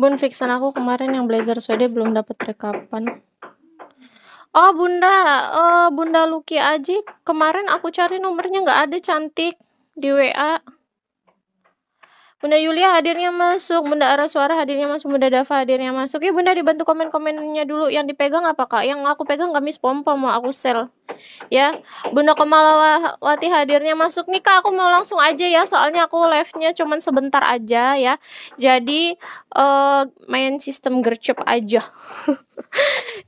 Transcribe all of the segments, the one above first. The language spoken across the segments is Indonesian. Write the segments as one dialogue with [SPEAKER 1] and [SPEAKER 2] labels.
[SPEAKER 1] Bun, fixan aku kemarin yang blazer Swede belum dapat rekapan. Oh, Bunda, uh, Bunda Luki Aji, kemarin aku cari nomornya nggak ada cantik di WA. Bunda Yulia hadirnya masuk, Bunda Ara suara hadirnya masuk, Bunda Dava hadirnya masuk. Ya Bunda dibantu komen-komennya dulu. Yang dipegang apa kak? Yang aku pegang gamis pompa mau aku sel. Ya, Bunda Komalawati hadirnya masuk nih kak. Aku mau langsung aja ya, soalnya aku live-nya cuman sebentar aja ya. Jadi uh, main sistem gercep aja.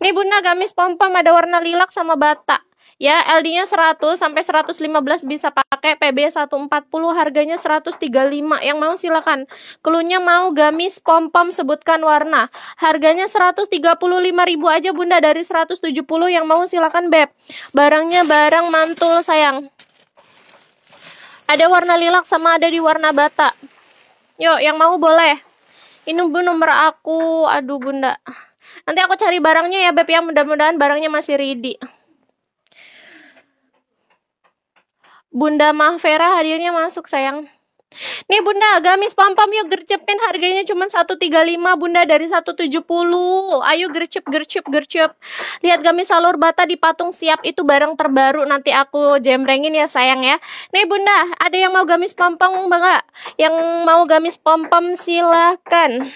[SPEAKER 1] nih Bunda gamis pompa ada warna lilak sama bata. Ya, LD-nya 100 sampai 115 bisa pakai PB140 harganya 135. Yang mau silakan. Kelunya mau gamis pom-pom sebutkan warna. Harganya 135.000 aja Bunda dari 170 yang mau silakan Beb. Barangnya barang mantul sayang. Ada warna lilak sama ada di warna bata. Yuk, yang mau boleh. Ini bu nomor aku. Aduh, Bunda. Nanti aku cari barangnya ya, Beb, ya. Mudah-mudahan barangnya masih ready. Bunda Mahvera hadirnya masuk sayang. Nih Bunda, gamis pam-pam yuk gercepin harganya cuma 135 Bunda dari 170. Ayo gercep gercep gercep. Lihat gamis salur bata di patung siap itu barang terbaru nanti aku jemrengin ya sayang ya. Nih Bunda, ada yang mau gamis pam-pam enggak? Yang mau gamis pam-pam silahkan.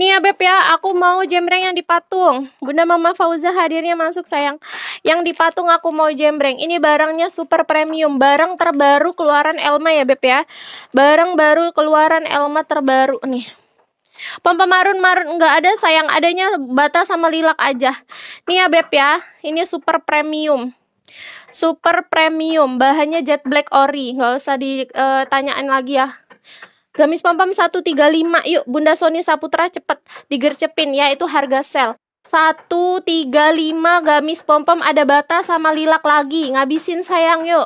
[SPEAKER 1] Nih ya Beb ya, aku mau jembreng yang dipatung. Bunda Mama Fauza hadirnya masuk sayang. Yang dipatung aku mau jembreng. Ini barangnya super premium, barang terbaru keluaran Elma ya Beb ya. Barang baru keluaran Elma terbaru nih. Pompa marun marun nggak ada sayang adanya bata sama lilak aja. Nih ya Beb ya, ini super premium. Super premium, bahannya jet black ori, nggak usah ditanyain eh, lagi ya. Gamis Pampam 135 yuk Bunda Sony Saputra cepet digercepin ya itu harga sel. 135 gamis pompom ada bata sama lilak lagi ngabisin sayang yuk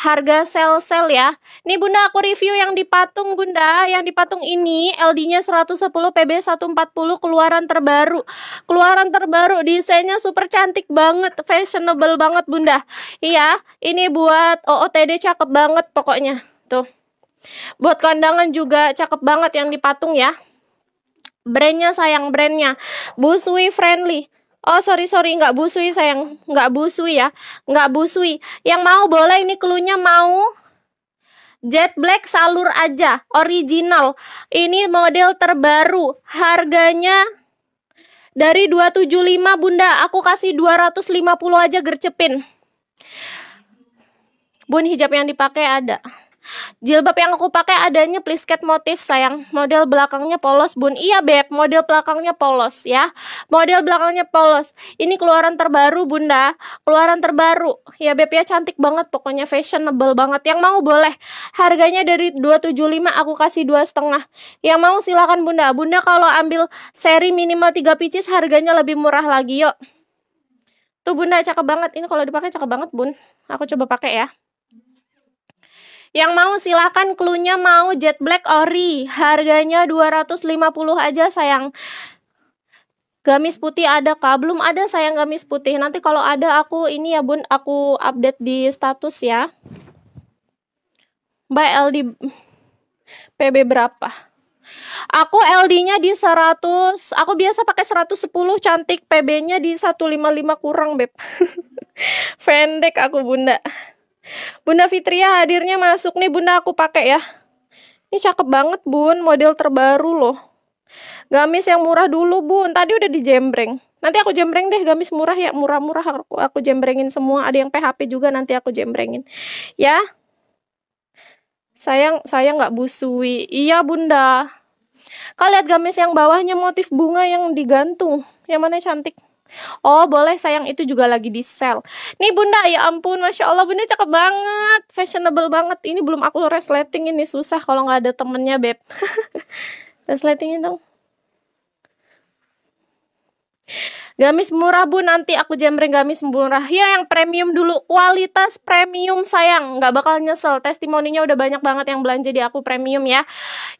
[SPEAKER 1] harga sel-sel ya. Nih Bunda aku review yang dipatung Bunda, yang dipatung ini LD-nya 110 PB 140 keluaran terbaru. Keluaran terbaru desainnya super cantik banget, fashionable banget Bunda. Iya, ini buat OOTD cakep banget pokoknya. Tuh. Buat kondangan juga cakep banget yang dipatung ya. Brandnya sayang brandnya. Busui friendly. Oh sorry sorry nggak busui sayang nggak busui ya nggak busui yang mau boleh ini keluarnya mau Jet Black salur aja, original. Ini model terbaru, harganya dari 275 Bunda, aku kasih 250 aja gercepin. Bun hijab yang dipakai ada. Jilbab yang aku pakai adanya plisket motif sayang. Model belakangnya polos bun. Iya beb, model belakangnya polos ya. Model belakangnya polos. Ini keluaran terbaru bunda. Keluaran terbaru. Ya beb ya cantik banget pokoknya fashionable banget. Yang mau boleh. Harganya dari 275 aku kasih dua setengah. Yang mau silakan bunda. Bunda kalau ambil seri minimal 3 pieces harganya lebih murah lagi yuk. Tuh bunda cakep banget. Ini kalau dipakai cakep banget bun. Aku coba pakai ya. Yang mau silakan klunya mau Jet Black Ori. Harganya 250 aja sayang. Gamis putih ada kah? Belum ada sayang gamis putih. Nanti kalau ada aku ini ya Bun, aku update di status ya. Mbak LD PB berapa? Aku LD-nya di 100, aku biasa pakai 110 cantik, PB-nya di 155 kurang, Beb. Pendek aku, Bunda. Bunda Fitria hadirnya masuk nih Bunda aku pakai ya. Ini cakep banget Bun, model terbaru loh. Gamis yang murah dulu Bun, tadi udah dijembreng. Nanti aku jembreng deh gamis murah ya, murah-murah aku, aku jembrengin semua. Ada yang PHP juga nanti aku jembrengin. Ya. Sayang, saya nggak busui. Iya Bunda. Kalian lihat gamis yang bawahnya motif bunga yang digantung. Yang mana cantik? Oh boleh sayang itu juga lagi di sell Nih bunda ya ampun Masya Allah bunda cakep banget Fashionable banget Ini belum aku resleting ini susah kalau nggak ada temennya beb Resletingin dong Gamis murah bu nanti aku jembreng gamis murah Ya yang premium dulu Kualitas premium sayang nggak bakal nyesel Testimoninya udah banyak banget yang belanja di aku premium ya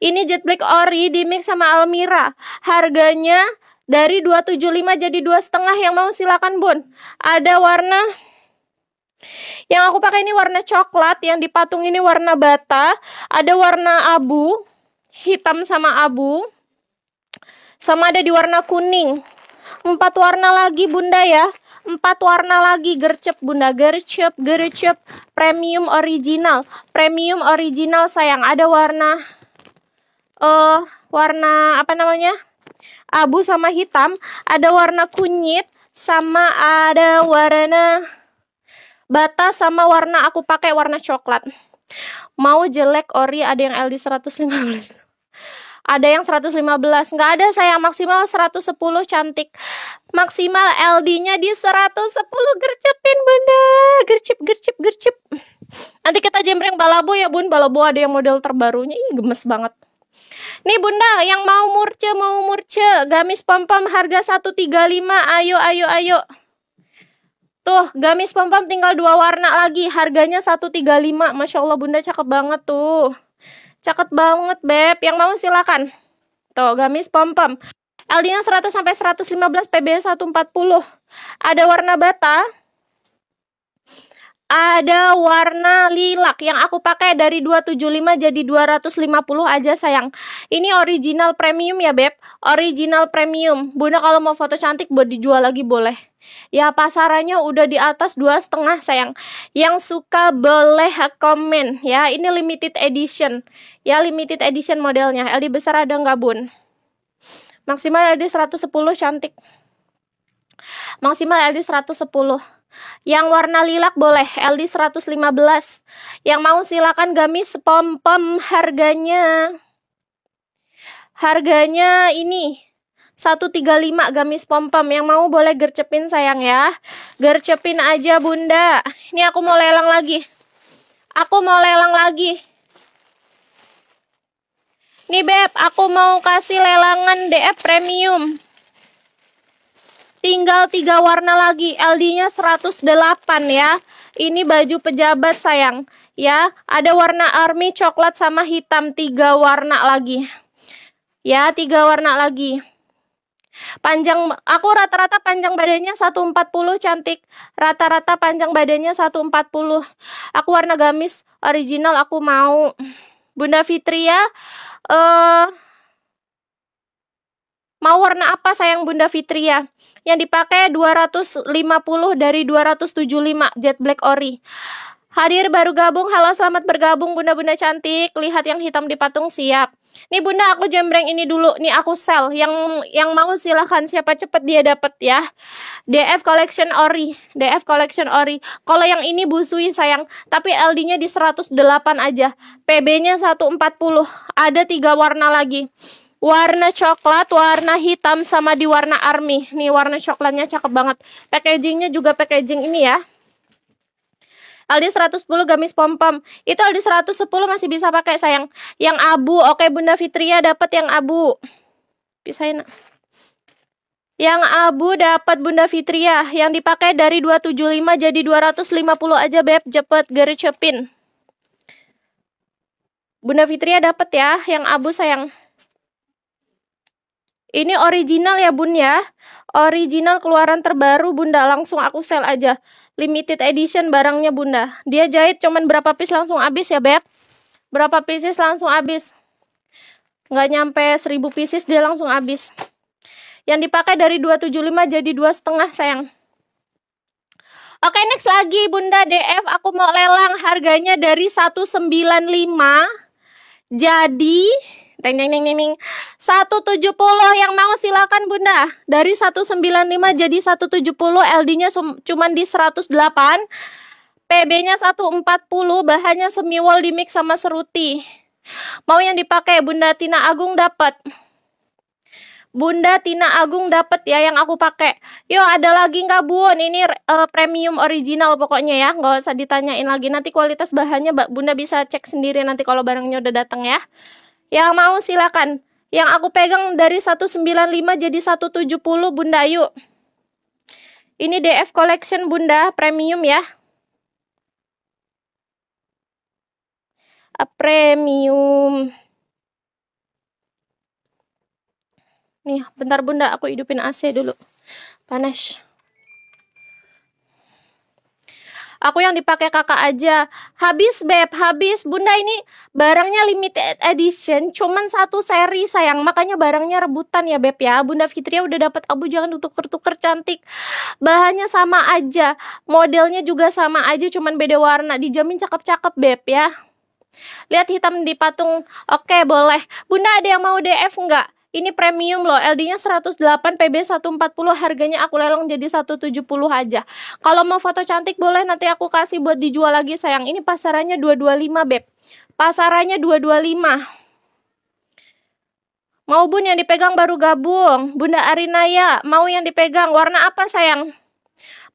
[SPEAKER 1] Ini Jet Black Ori di mix sama Almira Harganya dari 275 jadi dua setengah yang mau silakan bun. Ada warna yang aku pakai ini warna coklat, yang dipatung ini warna bata, ada warna abu, hitam sama abu, sama ada di warna kuning. Empat warna lagi bunda ya, empat warna lagi gercep bunda gercep gercep premium original premium original sayang ada warna eh uh, warna apa namanya abu sama hitam, ada warna kunyit sama ada warna bata sama warna aku pakai warna coklat. Mau jelek ori ada yang LD 115. Ada yang 115, nggak ada saya maksimal 110 cantik. Maksimal LD-nya di 110 gercepin bunda. gercep gercep gercep Nanti kita jembreng balabu ya bun, balabu ada yang model terbarunya. Ih gemes banget. Nih bunda yang mau murce mau murce gamis pom-pom harga 135 ayo ayo ayo Tuh gamis pom-pom tinggal dua warna lagi harganya 135 Masya Allah bunda cakep banget tuh Cakep banget beb yang mau silakan Tuh gamis pom-pom LD-nya 100 sampai 115 PB 140 Ada warna bata ada warna lilak yang aku pakai dari 275 jadi 250 aja sayang. Ini original premium ya Beb, original premium. Bunda kalau mau foto cantik buat dijual lagi boleh. Ya pasarannya udah di atas dua setengah sayang. Yang suka boleh komen ya. Ini limited edition. Ya limited edition modelnya. LD besar ada nggak bun? Maksimal ada 110 cantik. Maksimal ada 110. Yang warna lilak boleh, LD 115. Yang mau silakan gamis pom-pom harganya. Harganya ini 135 gamis pom-pom. Yang mau boleh gercepin sayang ya. Gercepin aja Bunda. Ini aku mau lelang lagi. Aku mau lelang lagi. Nih Beb, aku mau kasih lelangan DF premium. Tinggal tiga warna lagi. LD-nya 108 ya. Ini baju pejabat sayang. Ya, ada warna army, coklat sama hitam. Tiga warna lagi. Ya, tiga warna lagi. Panjang aku rata-rata panjang badannya 140 cantik. Rata-rata panjang badannya 140. Aku warna gamis original aku mau. Bunda Fitria eh uh, Mau warna apa sayang Bunda Fitria? Yang dipakai 250 dari 275 Jet Black Ori. Hadir baru gabung, halo selamat bergabung bunda-bunda cantik. Lihat yang hitam di patung siap. Nih bunda aku jembreng ini dulu, nih aku sel. Yang yang mau silahkan siapa cepet dia dapat ya. DF Collection Ori, DF Collection Ori. Kalau yang ini busui sayang, tapi LD-nya di 108 aja. PB-nya 140. Ada tiga warna lagi warna coklat, warna hitam sama di warna army. Nih warna coklatnya cakep banget. Packagingnya juga packaging ini ya. Aldi 110 gamis pom pom. Itu Aldi 110 masih bisa pakai sayang. Yang abu, oke Bunda Fitria dapat yang abu. Pisahin. Yang abu dapat Bunda Fitria, yang dipakai dari 275 jadi 250 aja beb, cepet gercepin. Bunda Fitria dapat ya, yang abu sayang. Ini original ya bun ya Original keluaran terbaru bunda Langsung aku sell aja Limited edition barangnya bunda Dia jahit cuman berapa piece langsung habis ya beb Berapa pieces langsung habis Gak nyampe 1000 pieces dia langsung habis Yang dipakai dari 275 jadi dua setengah sayang Oke okay, next lagi Bunda DF aku mau lelang harganya dari 195 jadi Deng deng deng deng 170 yang mau silakan Bunda. Dari 195 jadi 170, LD-nya cuman di 108. PB-nya 140, bahannya semi wall di mix sama seruti. Mau yang dipakai Bunda Tina Agung dapat. Bunda Tina Agung dapat ya yang aku pakai. Yo ada lagi nggak Bun? Ini uh, premium original pokoknya ya, nggak usah ditanyain lagi. Nanti kualitas bahannya Bunda bisa cek sendiri nanti kalau barangnya udah datang ya. Yang mau silakan. Yang aku pegang dari 195 jadi 170 Bunda Ayu. Ini DF Collection Bunda premium ya. A ah, premium. Nih, bentar Bunda aku hidupin AC dulu. Panas. Aku yang dipakai kakak aja. Habis beb, habis. Bunda ini barangnya limited edition, cuman satu seri sayang. Makanya barangnya rebutan ya beb ya. Bunda Fitria udah dapat abu jangan tuker-tuker cantik. Bahannya sama aja, modelnya juga sama aja, cuman beda warna. Dijamin cakep-cakep beb ya. Lihat hitam di patung. Oke, boleh. Bunda ada yang mau DF nggak? Ini premium loh, LD-nya 108, PB 140, harganya aku lelong jadi 170 aja. Kalau mau foto cantik boleh nanti aku kasih buat dijual lagi sayang. Ini pasarannya 225, Beb. Pasarannya 225. Mau bun yang dipegang baru gabung, Bunda Arinaya, mau yang dipegang warna apa sayang?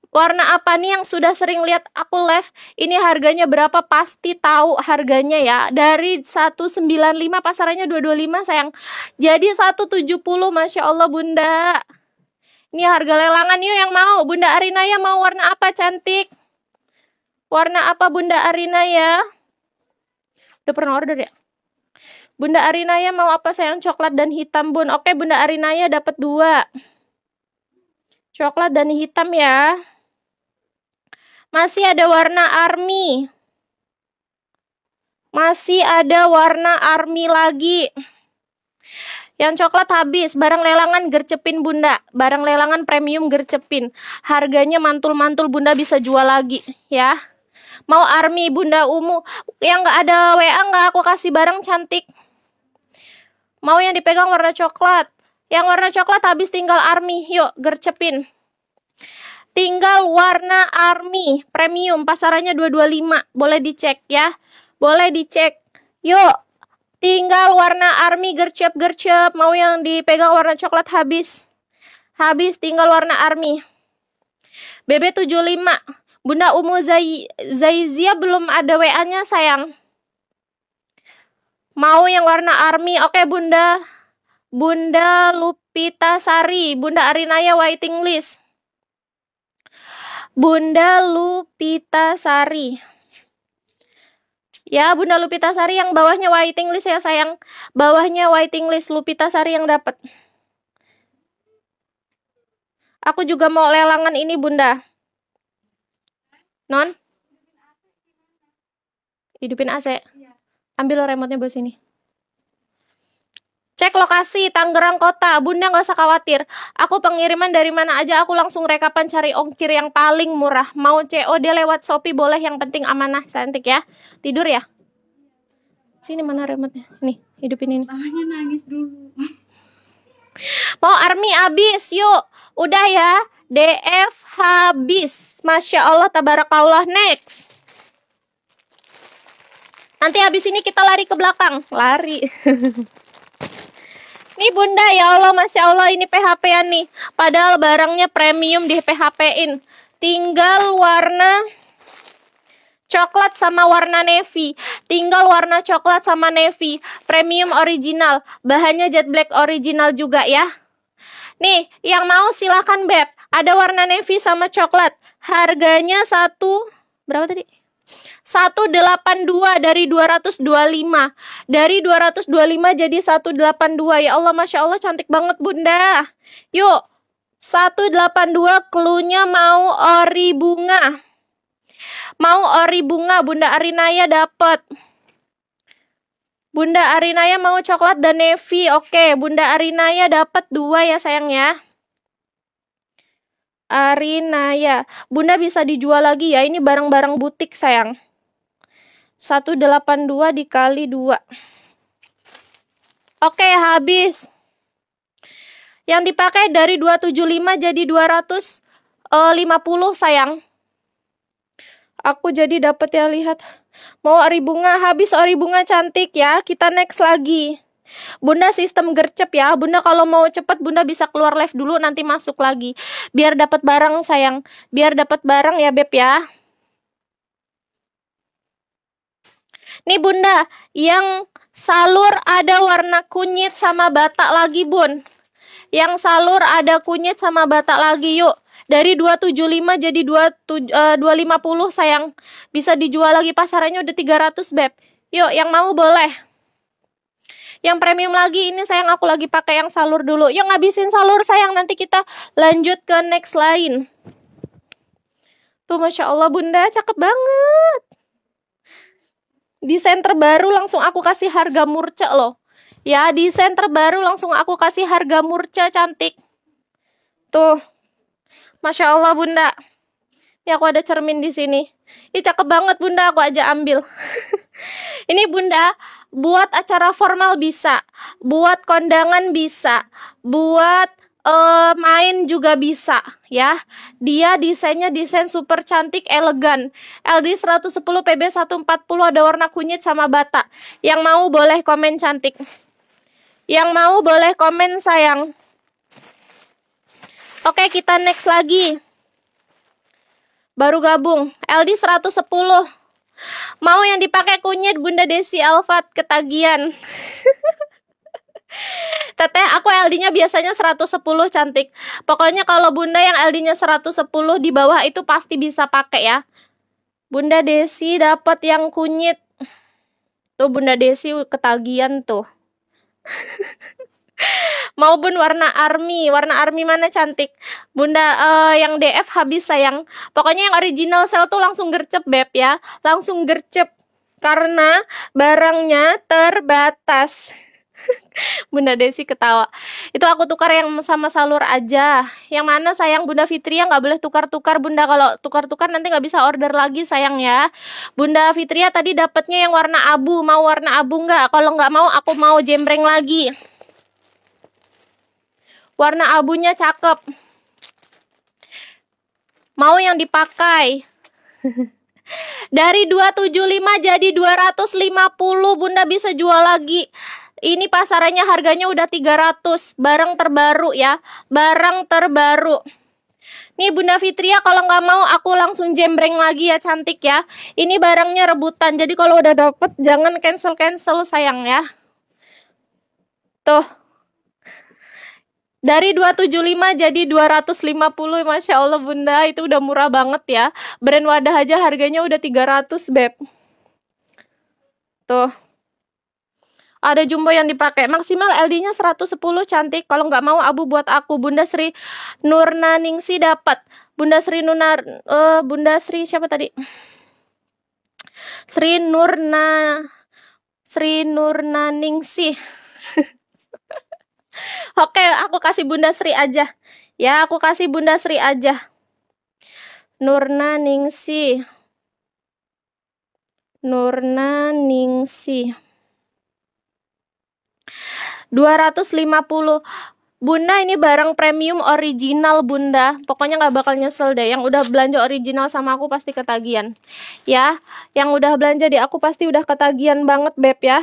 [SPEAKER 1] warna apa nih yang sudah sering lihat aku live ini harganya berapa pasti tahu harganya ya dari 195 pasarannya 225 sayang jadi 170 Masya Allah bunda ini harga lelangan yuk yang mau bunda Arina ya mau warna apa cantik warna apa bunda Arina ya udah pernah order ya Bunda Arinaya mau apa sayang coklat dan hitam bun oke Bunda Arinaya dapat dua coklat dan hitam ya masih ada warna army. Masih ada warna army lagi. Yang coklat habis, barang lelangan gercepin bunda. Barang lelangan premium gercepin. Harganya mantul-mantul bunda bisa jual lagi ya. Mau army bunda umu. Yang gak ada WA gak aku kasih barang cantik. Mau yang dipegang warna coklat. Yang warna coklat habis tinggal army, yuk gercepin. Tinggal warna army premium pasarannya 225. Boleh dicek ya. Boleh dicek. Yuk. Tinggal warna army gercep-gercep. Mau yang dipegang warna coklat habis. Habis tinggal warna army. BB75. Bunda Umu Zai Zaizia belum ada WA-nya sayang. Mau yang warna army. Oke Bunda. Bunda Lupita Sari, Bunda Arinaya waiting list. Bunda Lupita Sari. Ya, Bunda Lupita Sari yang bawahnya waiting list ya sayang. Bawahnya waiting list Lupita Sari yang dapat. Aku juga mau lelangan ini, Bunda. Non? Hidupin AC. Ambil lo remote-nya bos ini. Cek lokasi Tangerang Kota. Bunda nggak usah khawatir. Aku pengiriman dari mana aja aku langsung rekapan cari ongkir yang paling murah. Mau COD lewat Shopee boleh yang penting amanah cantik ya. Tidur ya. Sini mana remote-nya? Nih, hidupin ini. Namanya nangis dulu. Mau army abis yuk. Udah ya. DF habis. Masya Allah tabarakallah next. Nanti habis ini kita lari ke belakang. Lari. Nih bunda ya Allah Masya Allah ini PHP-an nih Padahal barangnya premium di PHP-in Tinggal warna coklat sama warna navy Tinggal warna coklat sama navy Premium original Bahannya jet black original juga ya Nih yang mau silahkan Beb Ada warna navy sama coklat Harganya satu Berapa tadi? 182 dari 225. Dari 225 jadi 182. Ya Allah, Masya Allah cantik banget Bunda. Yuk, 182 klunya mau ori bunga. Mau ori bunga, Bunda Arinaya dapat. Bunda Arinaya mau coklat dan navy. Oke, Bunda Arinaya dapat dua ya sayang ya. Arina ya. Bunda bisa dijual lagi ya. Ini barang-barang butik sayang. 182 dikali 2. Oke, habis. Yang dipakai dari 275 jadi 250 eh, sayang. Aku jadi dapat ya lihat. Mau ori bunga habis ori bunga cantik ya. Kita next lagi. Bunda sistem gercep ya. Bunda kalau mau cepet Bunda bisa keluar live dulu nanti masuk lagi. Biar dapat barang sayang. Biar dapat barang ya Beb ya. Nih Bunda, yang salur ada warna kunyit sama batak lagi Bun. Yang salur ada kunyit sama batak lagi yuk dari 275 jadi 250 eh, sayang bisa dijual lagi pasarannya udah 300 beb yuk yang mau boleh yang premium lagi ini sayang aku lagi pakai yang salur dulu Yuk ngabisin salur sayang nanti kita lanjut ke next lain tuh masya allah bunda cakep banget desain terbaru langsung aku kasih harga murce loh ya desain terbaru langsung aku kasih harga murce cantik tuh masya allah bunda Ya aku ada cermin di sini. Ih cakep banget bunda, aku aja ambil. ini bunda, buat acara formal bisa, buat kondangan bisa, buat uh, main juga bisa ya. Dia desainnya desain super cantik, elegan. LD 110 PB 140 ada warna kunyit sama bata. Yang mau boleh komen cantik. Yang mau boleh komen sayang. Oke, kita next lagi. Baru gabung. LD 110. Mau yang dipakai kunyit Bunda Desi Alfat ketagihan. Teteh, aku LD-nya biasanya 110 cantik. Pokoknya kalau Bunda yang LD-nya 110 di bawah itu pasti bisa pakai ya. Bunda Desi dapat yang kunyit. Tuh Bunda Desi ketagihan tuh. Maupun warna army, warna army mana cantik? Bunda uh, yang DF habis sayang. Pokoknya yang original sel tuh langsung gercep beb ya, langsung gercep karena barangnya terbatas. Bunda Desi ketawa. Itu aku tukar yang sama salur aja. Yang mana sayang Bunda Fitria nggak boleh tukar-tukar Bunda kalau tukar-tukar nanti nggak bisa order lagi sayang ya. Bunda Fitria tadi dapatnya yang warna abu. Mau warna abu nggak? Kalau nggak mau aku mau jembreng lagi. Warna abunya cakep. Mau yang dipakai. Dari 275 jadi 250, Bunda bisa jual lagi. Ini pasarannya harganya udah 300, barang terbaru ya, barang terbaru. Nih Bunda Fitria kalau nggak mau aku langsung jembreng lagi ya cantik ya. Ini barangnya rebutan. Jadi kalau udah dapet jangan cancel-cancel sayang ya. Tuh. Dari 275 jadi 250 Masya Allah bunda itu udah murah banget ya Brand wadah aja harganya udah 300 Beb Tuh ada jumbo yang dipakai maksimal LD-nya 110 cantik kalau nggak mau abu buat aku Bunda Sri Ningsi dapat Bunda Sri Nunar uh, eh, Bunda Sri siapa tadi Sri Nurna Sri Ningsi Oke, aku kasih Bunda Sri aja. Ya, aku kasih Bunda Sri aja. Nurna Ningsi. Nurna Ningsi. 250 Bunda ini barang premium original Bunda Pokoknya nggak bakal nyesel deh Yang udah belanja original sama aku pasti ketagihan Ya Yang udah belanja di aku pasti udah ketagihan banget Beb ya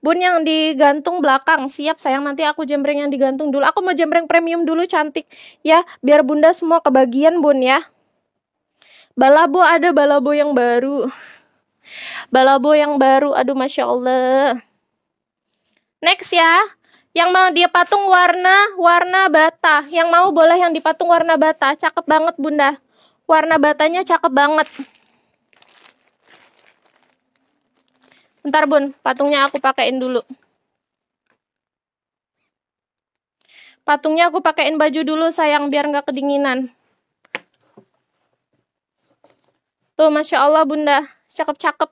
[SPEAKER 1] Bun yang digantung belakang, siap sayang nanti aku jembreng yang digantung dulu. Aku mau jembreng premium dulu cantik ya, biar bunda semua kebagian bun ya. Balabo ada balabo yang baru. Balabo yang baru, aduh masya Allah. Next ya, yang mau dia patung warna warna bata, yang mau boleh yang dipatung warna bata, cakep banget bunda. Warna batanya cakep banget. Bentar bun, patungnya aku pakein dulu. Patungnya aku pakein baju dulu sayang, biar nggak kedinginan. Tuh, Masya Allah bunda, cakep-cakep.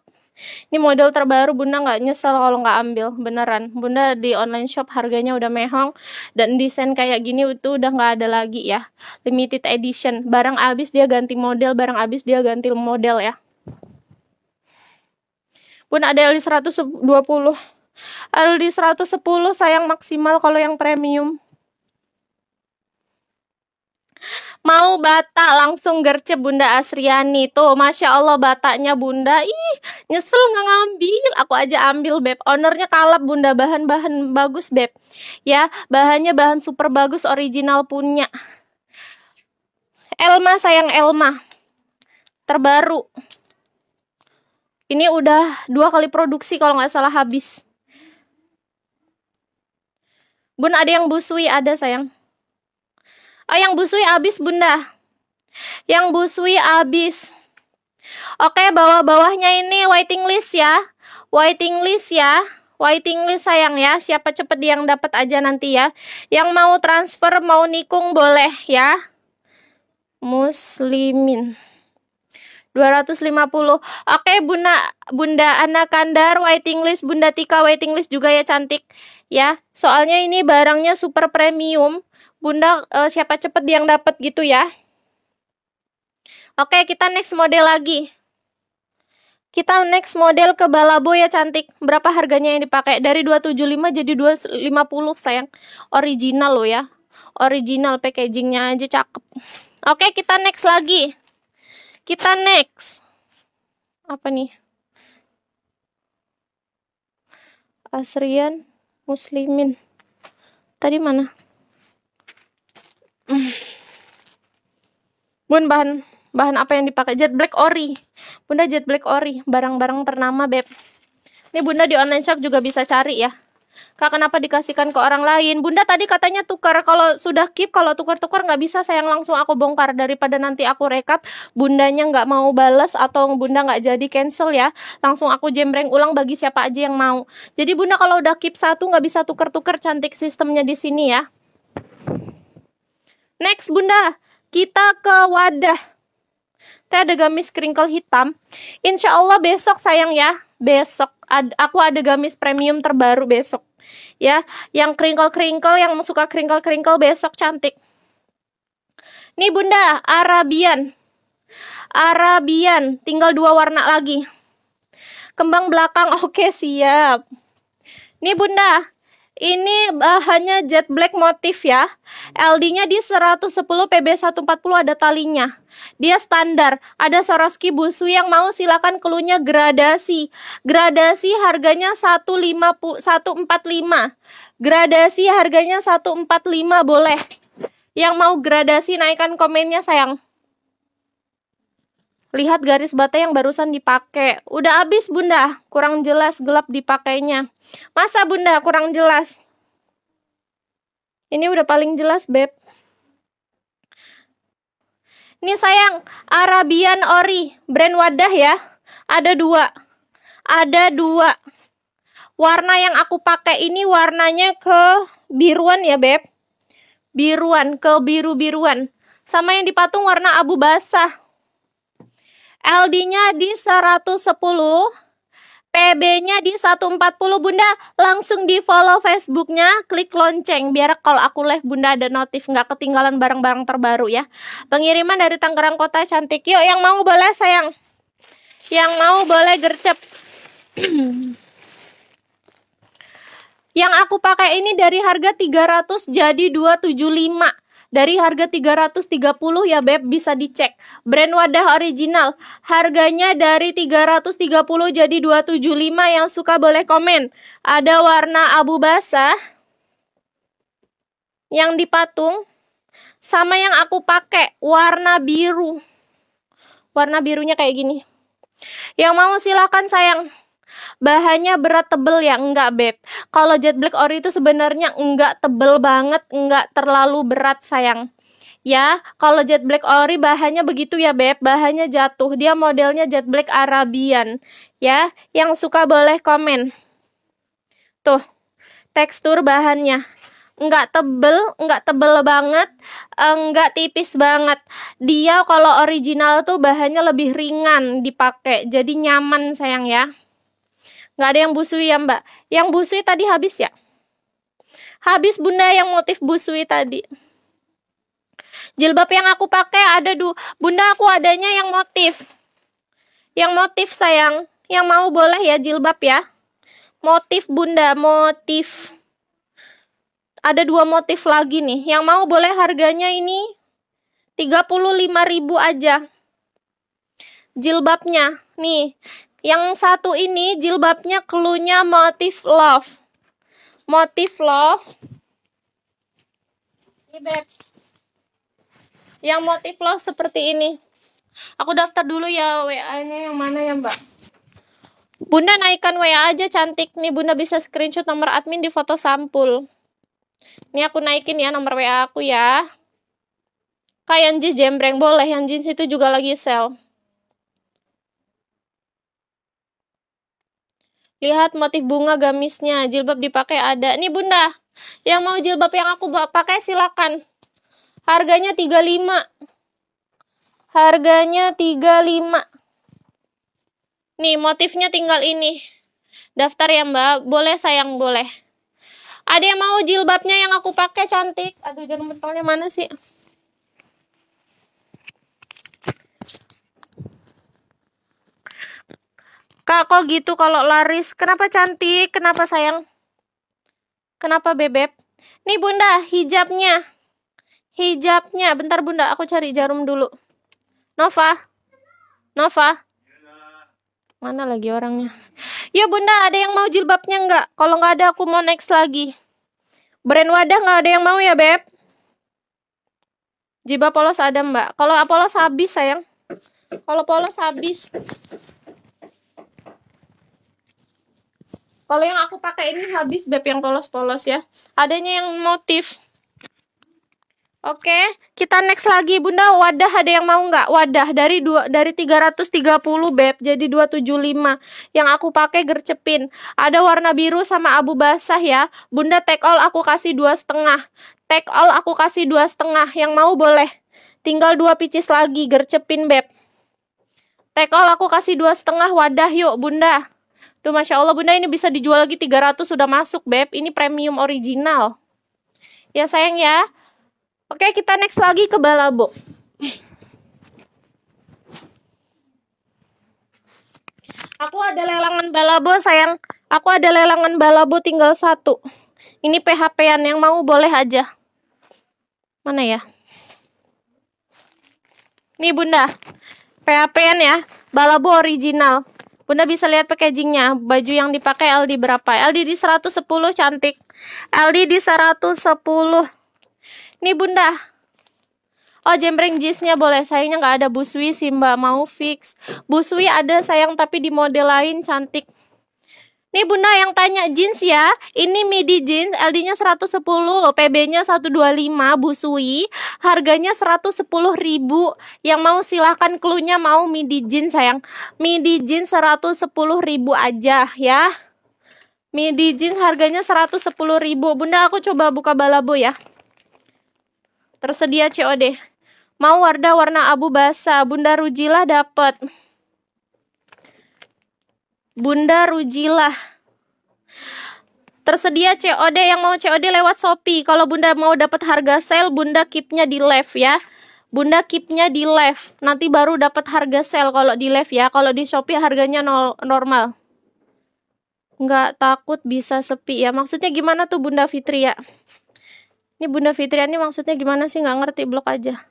[SPEAKER 1] Ini model terbaru bunda nggak nyesel kalau nggak ambil, beneran. Bunda di online shop harganya udah mehong, dan desain kayak gini itu udah nggak ada lagi ya. Limited edition, barang abis dia ganti model, barang abis dia ganti model ya pun ada LD 120 LD 110 sayang maksimal kalau yang premium mau bata langsung gerce Bunda Asriani tuh Masya Allah batanya Bunda ih nyesel nggak ngambil aku aja ambil beb ownernya kalap Bunda bahan-bahan bagus beb ya bahannya bahan super bagus original punya Elma sayang Elma terbaru ini udah dua kali produksi kalau nggak salah habis. Bun ada yang busui ada sayang. Oh yang busui habis bunda. Yang busui habis. Oke bawah-bawahnya ini waiting list ya. Waiting list ya. Waiting list sayang ya, siapa cepet yang dapat aja nanti ya. Yang mau transfer mau nikung boleh ya. Muslimin. 250. Oke, okay, Bunda Bunda Ana Kandar waiting list, Bunda Tika waiting list juga ya cantik ya. Soalnya ini barangnya super premium. Bunda uh, siapa cepet yang dapat gitu ya. Oke, okay, kita next model lagi. Kita next model ke Balabo ya cantik. Berapa harganya yang dipakai? Dari 275 jadi 250 sayang. Original loh ya. Original packagingnya aja cakep. Oke, okay, kita next lagi. Kita next. Apa nih? Asrian Muslimin. Tadi mana? Bun bahan bahan apa yang dipakai? Jet Black Ori. Bunda Jet Black Ori, barang-barang ternama, Beb. Ini Bunda di online shop juga bisa cari ya. Kak, kenapa dikasihkan ke orang lain? Bunda tadi katanya tukar. Kalau sudah keep, kalau tukar-tukar nggak bisa, sayang langsung aku bongkar. Daripada nanti aku rekap, bundanya nggak mau bales atau bunda nggak jadi cancel ya. Langsung aku jembreng ulang bagi siapa aja yang mau. Jadi bunda kalau udah keep satu nggak bisa tukar-tukar. Cantik sistemnya di sini ya. Next bunda, kita ke wadah. Teh ada gamis crinkle hitam. Insya Allah besok sayang ya besok ad, aku ada gamis premium terbaru besok ya yang kringkel kringkel yang suka kringkel kringkel besok cantik nih bunda Arabian Arabian tinggal dua warna lagi kembang belakang oke siap nih bunda ini bahannya eh, jet black motif ya. LD-nya di 110 PB140 ada talinya. Dia standar. Ada Swarovski busu yang mau silakan keluarnya gradasi. Gradasi harganya 150 145. Gradasi harganya 145 boleh. Yang mau gradasi naikkan komennya sayang. Lihat garis bata yang barusan dipakai. Udah habis, Bunda. Kurang jelas gelap dipakainya. Masa, Bunda, kurang jelas? Ini udah paling jelas, Beb. Ini sayang, Arabian Ori, brand wadah ya. Ada dua. Ada dua. Warna yang aku pakai ini warnanya ke biruan ya, Beb. Biruan, ke biru-biruan. Sama yang dipatung warna abu basah. LD-nya di 110, PB-nya di 140 Bunda. Langsung di follow Facebook-nya, klik lonceng biar kalau aku live Bunda ada notif nggak ketinggalan barang-barang terbaru ya. Pengiriman dari Tangerang Kota cantik. Yuk yang mau boleh sayang. Yang mau boleh gercep. yang aku pakai ini dari harga 300 jadi 275 dari harga 330 ya Beb bisa dicek. Brand wadah original. Harganya dari 330 jadi 275 yang suka boleh komen. Ada warna abu basah yang dipatung sama yang aku pakai warna biru. Warna birunya kayak gini. Yang mau silahkan sayang bahannya berat tebel ya enggak beb kalau jet black ori itu sebenarnya enggak tebel banget enggak terlalu berat sayang ya kalau jet black ori bahannya begitu ya beb bahannya jatuh dia modelnya jet black arabian ya yang suka boleh komen tuh tekstur bahannya enggak tebel, enggak tebel banget, enggak tipis banget. Dia kalau original tuh bahannya lebih ringan dipakai, jadi nyaman sayang ya. Nggak ada yang busui ya mbak. Yang busui tadi habis ya? Habis bunda yang motif busui tadi. Jilbab yang aku pakai ada du. Bunda aku adanya yang motif. Yang motif sayang. Yang mau boleh ya jilbab ya. Motif bunda, motif. Ada dua motif lagi nih. Yang mau boleh harganya ini 35.000 aja. Jilbabnya. Nih, yang satu ini jilbabnya kelunya motif love. Motif love. Ini beb. Yang motif love seperti ini. Aku daftar dulu ya WA-nya yang mana ya, Mbak? Bunda naikkan WA aja cantik nih. Bunda bisa screenshot nomor admin di foto sampul. Ini aku naikin ya nomor WA aku ya. yang jis jembreng boleh, yang jeans itu juga lagi sell. Lihat motif bunga gamisnya, jilbab dipakai ada. Nih bunda, yang mau jilbab yang aku pakai silakan. Harganya 35. Harganya 35. Nih motifnya tinggal ini. Daftar ya mbak, boleh sayang boleh. Ada yang mau jilbabnya yang aku pakai cantik. Aduh jangan pentolnya mana sih? Kak, kok gitu kalau laris? Kenapa cantik? Kenapa sayang? Kenapa bebek? Nih bunda, hijabnya. Hijabnya. Bentar bunda, aku cari jarum dulu. Nova. Nova. Mana lagi orangnya? Ya bunda, ada yang mau jilbabnya nggak? Kalau nggak ada, aku mau next lagi. Brand wadah nggak ada yang mau ya, Beb? Jilbab polos ada mbak. Kalau polos habis sayang. Kalau polos habis. Kalau yang aku pakai ini habis beb yang polos-polos ya. Adanya yang motif. Oke, kita next lagi Bunda. Wadah ada yang mau nggak? Wadah dari dua dari 330 beb jadi 275. Yang aku pakai gercepin. Ada warna biru sama abu basah ya. Bunda take all aku kasih dua setengah. Take all aku kasih dua setengah. Yang mau boleh. Tinggal dua picis lagi gercepin beb. Take all aku kasih dua setengah wadah yuk Bunda. Duh Masya Allah Bunda ini bisa dijual lagi 300 sudah masuk Beb. Ini premium original. Ya sayang ya. Oke kita next lagi ke Balabo. Aku ada lelangan Balabo sayang. Aku ada lelangan Balabo tinggal satu. Ini PHP-an yang mau boleh aja. Mana ya? Nih Bunda. PHP-an ya. Balabo original. Bunda bisa lihat packagingnya, baju yang dipakai LD berapa? LD di 110 cantik. LD di 110. Nih Bunda. Oh jembreng jisnya boleh, sayangnya gak ada buswi sih mbak, mau fix. Buswi ada sayang tapi di model lain cantik. Nih bunda yang tanya jeans ya Ini midi jeans LD nya 110 PB nya 125 Busui Harganya 110 ribu Yang mau silahkan clue mau midi jeans sayang Midi jeans 110 ribu aja ya Midi jeans harganya 110 ribu Bunda aku coba buka balabu ya Tersedia COD Mau wardah warna abu basah, Bunda rujilah dapet Bunda Rujilah. Tersedia COD yang mau COD lewat Shopee. Kalau Bunda mau dapat harga sale, Bunda keepnya di live ya. Bunda keepnya di live. Nanti baru dapat harga sale kalau di live ya. Kalau di Shopee harganya no normal. Nggak takut bisa sepi ya. Maksudnya gimana tuh Bunda Fitri ya? Ini Bunda Fitri ini maksudnya gimana sih? Nggak ngerti, blok aja.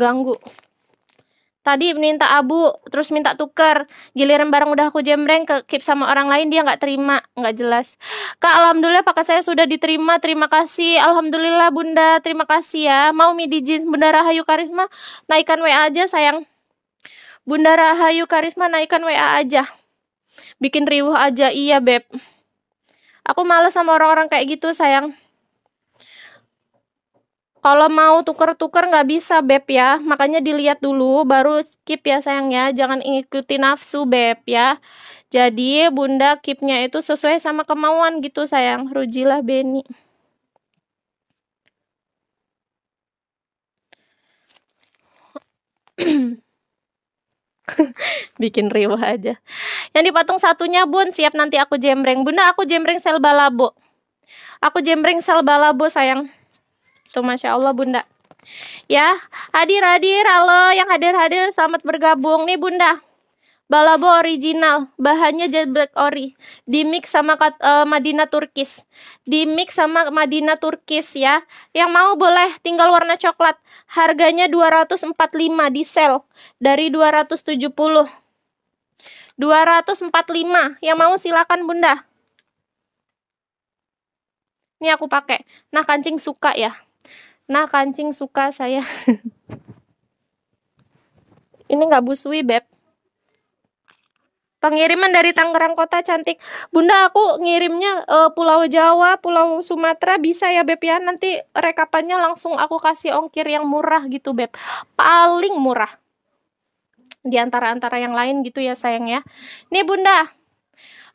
[SPEAKER 1] Ganggu tadi minta abu terus minta tuker giliran barang udah aku jembreng ke keep sama orang lain dia nggak terima nggak jelas kak alhamdulillah paket saya sudah diterima terima kasih alhamdulillah bunda terima kasih ya mau midi jeans bunda Rahayu Karisma naikkan WA aja sayang bunda Rahayu Karisma naikkan WA aja bikin riuh aja iya beb aku males sama orang-orang kayak gitu sayang kalau mau tuker-tuker nggak bisa beb ya, makanya dilihat dulu baru skip ya sayang ya, jangan ikuti nafsu beb ya. Jadi bunda keepnya itu sesuai sama kemauan gitu sayang, rujilah Beni. Bikin riwa aja. Yang dipatung satunya bun, siap nanti aku jembreng. Bunda aku jembreng sel balabo. Aku jembreng sel balabo sayang wabarakatuh. Gitu. Masya Allah Bunda. Ya, hadir-hadir, halo yang hadir-hadir, selamat bergabung nih Bunda. Balabo original, bahannya jet black ori, di mix sama uh, Madinah Turkis, di mix sama Madinah Turkis ya. Yang mau boleh, tinggal warna coklat. Harganya 245 di sel dari 270. 245, yang mau silakan Bunda. Ini aku pakai. Nah, kancing suka ya. Nah, kancing suka saya. Ini nggak busui, Beb. Pengiriman dari Tangerang Kota cantik. Bunda, aku ngirimnya uh, Pulau Jawa, Pulau Sumatera bisa ya, Beb ya. Nanti rekapannya langsung aku kasih ongkir yang murah gitu, Beb. Paling murah. Di antara-antara yang lain gitu ya, sayang ya. Nih, Bunda.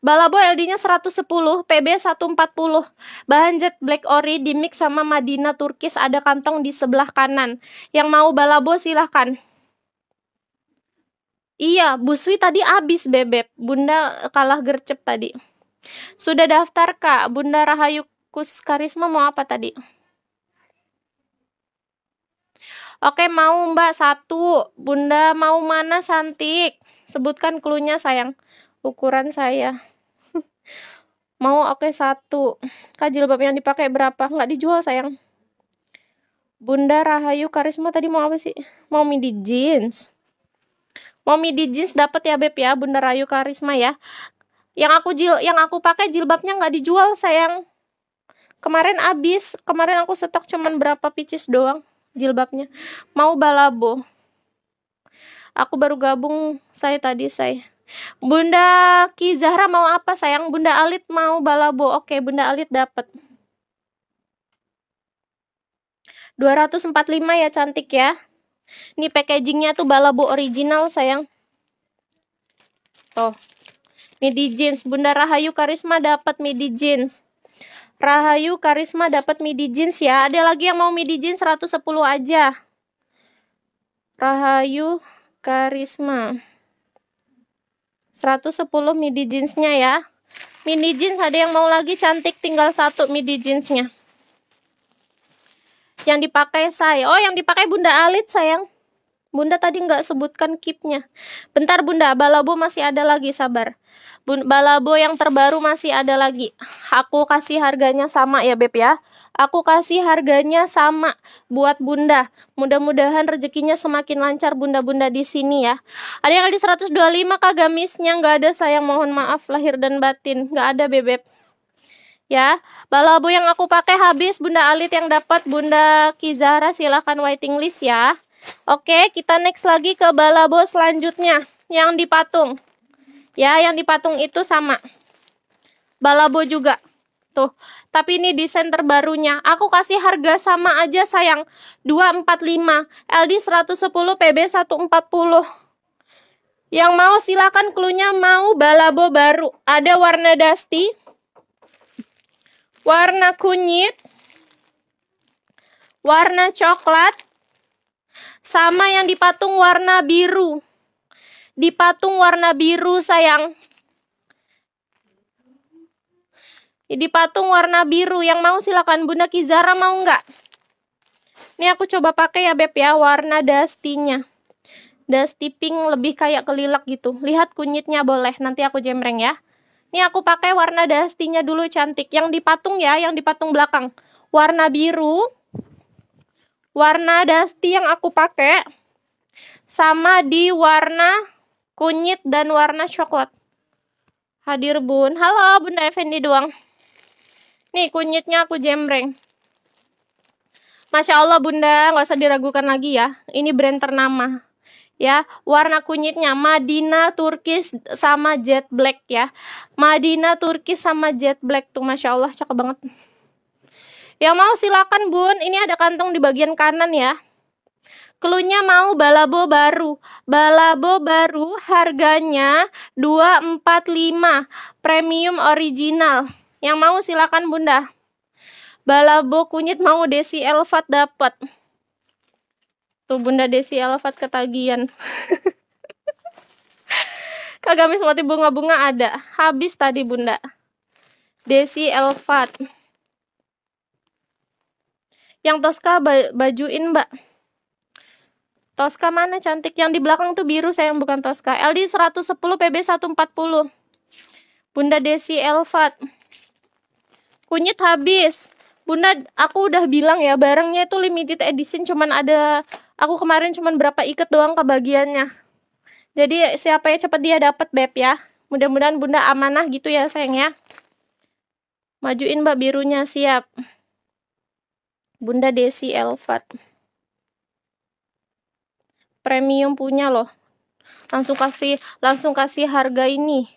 [SPEAKER 1] Balabo LD-nya 110, PB 140. Bahan jet black ori di mix sama Madina Turkis ada kantong di sebelah kanan. Yang mau balabo silahkan. Iya, Buswi tadi abis bebek. Bunda kalah gercep tadi. Sudah daftar kak, Bunda Rahayu Kus Karisma mau apa tadi? Oke mau mbak satu Bunda mau mana Santik Sebutkan klunya sayang Ukuran saya Mau oke okay, satu. Kak jilbab yang dipakai berapa? Nggak dijual sayang. Bunda Rahayu Karisma tadi mau apa sih? Mau midi jeans. Mau midi jeans dapat ya Beb ya, Bunda Rahayu Karisma ya. Yang aku jil yang aku pakai jilbabnya nggak dijual sayang. Kemarin abis kemarin aku stok cuman berapa pieces doang jilbabnya. Mau balabo. Aku baru gabung saya tadi saya. Bunda Ki Zahra mau apa sayang? Bunda Alit mau balabo. Oke, Bunda Alit dapat. 245 ya cantik ya. Ini packagingnya tuh balabo original sayang. Tuh. Midi jeans. Bunda Rahayu Karisma dapat midi jeans. Rahayu Karisma dapat midi jeans ya. Ada lagi yang mau midi jeans 110 aja. Rahayu Karisma. 110 midi jeansnya ya mini jeans ada yang mau lagi cantik tinggal satu midi jeansnya yang dipakai saya oh yang dipakai bunda alit sayang bunda tadi nggak sebutkan kipnya bentar bunda balabu masih ada lagi sabar Balabo yang terbaru masih ada lagi. Aku kasih harganya sama ya Beb ya. Aku kasih harganya sama buat Bunda. Mudah-mudahan rezekinya semakin lancar Bunda-bunda di sini ya. Ada yang di 125 Kak gamisnya nggak ada sayang mohon maaf lahir dan batin. nggak ada beb. ya. Balabo yang aku pakai habis, Bunda Alit yang dapat, Bunda Kizara silahkan waiting list ya. Oke, kita next lagi ke balabo selanjutnya yang di patung. Ya, yang di patung itu sama. Balabo juga. Tuh, tapi ini desain terbarunya. Aku kasih harga sama aja sayang. 245, LD 110, PB 140. Yang mau silakan klunya mau balabo baru. Ada warna dusty. Warna kunyit. Warna coklat. Sama yang dipatung warna biru di patung warna biru, sayang. Di patung warna biru. Yang mau silakan Bunda Kizara mau nggak? Ini aku coba pakai ya Beb ya warna dustinya. Dusty pink lebih kayak kelilak gitu. Lihat kunyitnya boleh, nanti aku jemreng ya. Ini aku pakai warna dustinya dulu cantik. Yang di patung ya, yang di patung belakang. Warna biru. Warna dusty yang aku pakai sama di warna kunyit dan warna coklat. Hadir bun, halo Bunda Effendi doang. Nih kunyitnya aku jembreng. Masya Allah Bunda, nggak usah diragukan lagi ya. Ini brand ternama ya warna kunyitnya Madina Turkis sama jet black ya Madina Turkis sama jet black tuh masya Allah cakep banget yang mau silakan bun ini ada kantong di bagian kanan ya Klunya mau balabo baru. Balabo baru harganya 245 premium original. Yang mau silakan Bunda. Balabo kunyit mau Desi Elfat dapat. Tuh Bunda Desi Elfat ketagihan. Kagamis motif bunga-bunga ada. Habis tadi Bunda. Desi Elfat. Yang Tosca bajuin Mbak. Tosca mana cantik? Yang di belakang tuh biru sayang bukan Tosca. LD 110 PB 140. Bunda Desi Elvat. Kunyit habis. Bunda, aku udah bilang ya barangnya itu limited edition cuman ada aku kemarin cuman berapa ikat doang ke bagiannya. Jadi siapa yang cepat dia dapat beb ya. Mudah-mudahan Bunda amanah gitu ya sayang ya. Majuin Mbak birunya siap. Bunda Desi Elvat premium punya loh langsung kasih langsung kasih harga ini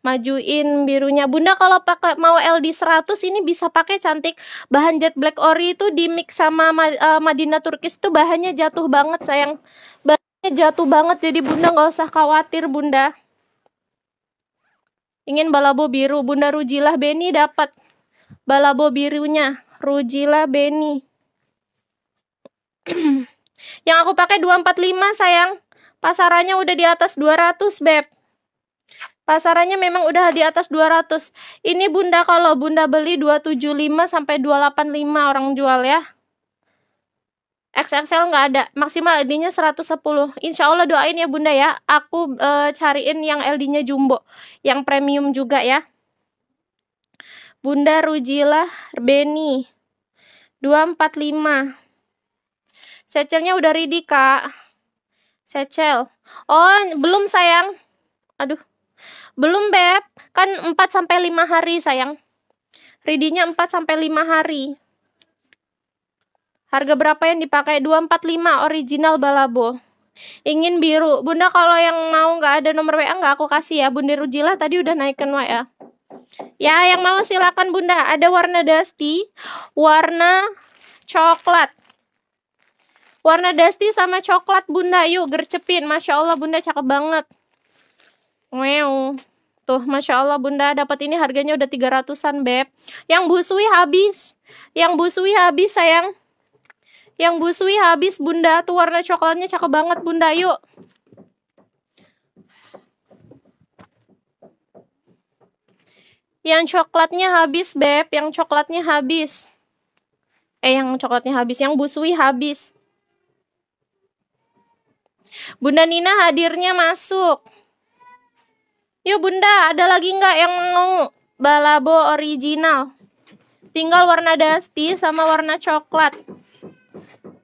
[SPEAKER 1] majuin birunya bunda kalau pakai mau LD 100 ini bisa pakai cantik bahan jet black ori itu di mix sama uh, Madinah Turkis tuh bahannya jatuh banget sayang bahannya jatuh banget jadi bunda nggak usah khawatir bunda ingin balabo biru bunda Rujilah Beni dapat balabo birunya Rujilah Beni Yang aku pakai 245 sayang. Pasarannya udah di atas 200 beb. Pasarannya memang udah di atas 200. Ini Bunda kalau Bunda beli 275 sampai 285 orang jual ya. XXL nggak ada, maksimal LD-nya 110. Insya Allah doain ya Bunda ya, aku e, cariin yang LD-nya jumbo, yang premium juga ya. Bunda Rujila Beni 245 Secelnya udah ready, Kak. Secel. Oh, belum sayang. Aduh. Belum, Beb. Kan 4 sampai 5 hari, sayang. Ready-nya 4 sampai 5 hari. Harga berapa yang dipakai? 245 original Balabo. Ingin biru. Bunda kalau yang mau nggak ada nomor WA nggak aku kasih ya. Bunda Rujila tadi udah naikin WA. Ya, yang mau silakan Bunda. Ada warna dusty, warna coklat. Warna dusty sama coklat bunda yuk gercepin. Masya Allah bunda cakep banget. Wow. Tuh, Masya Allah Bunda dapat ini harganya udah 300-an Beb. Yang busui habis. Yang busui habis sayang. Yang busui habis Bunda. Tuh warna coklatnya cakep banget Bunda. Yuk. Yang coklatnya habis Beb. Yang coklatnya habis. Eh yang coklatnya habis. Yang busui habis. Bunda Nina hadirnya masuk. Yuk Bunda, ada lagi nggak yang mau balabo original? Tinggal warna dusty sama warna coklat.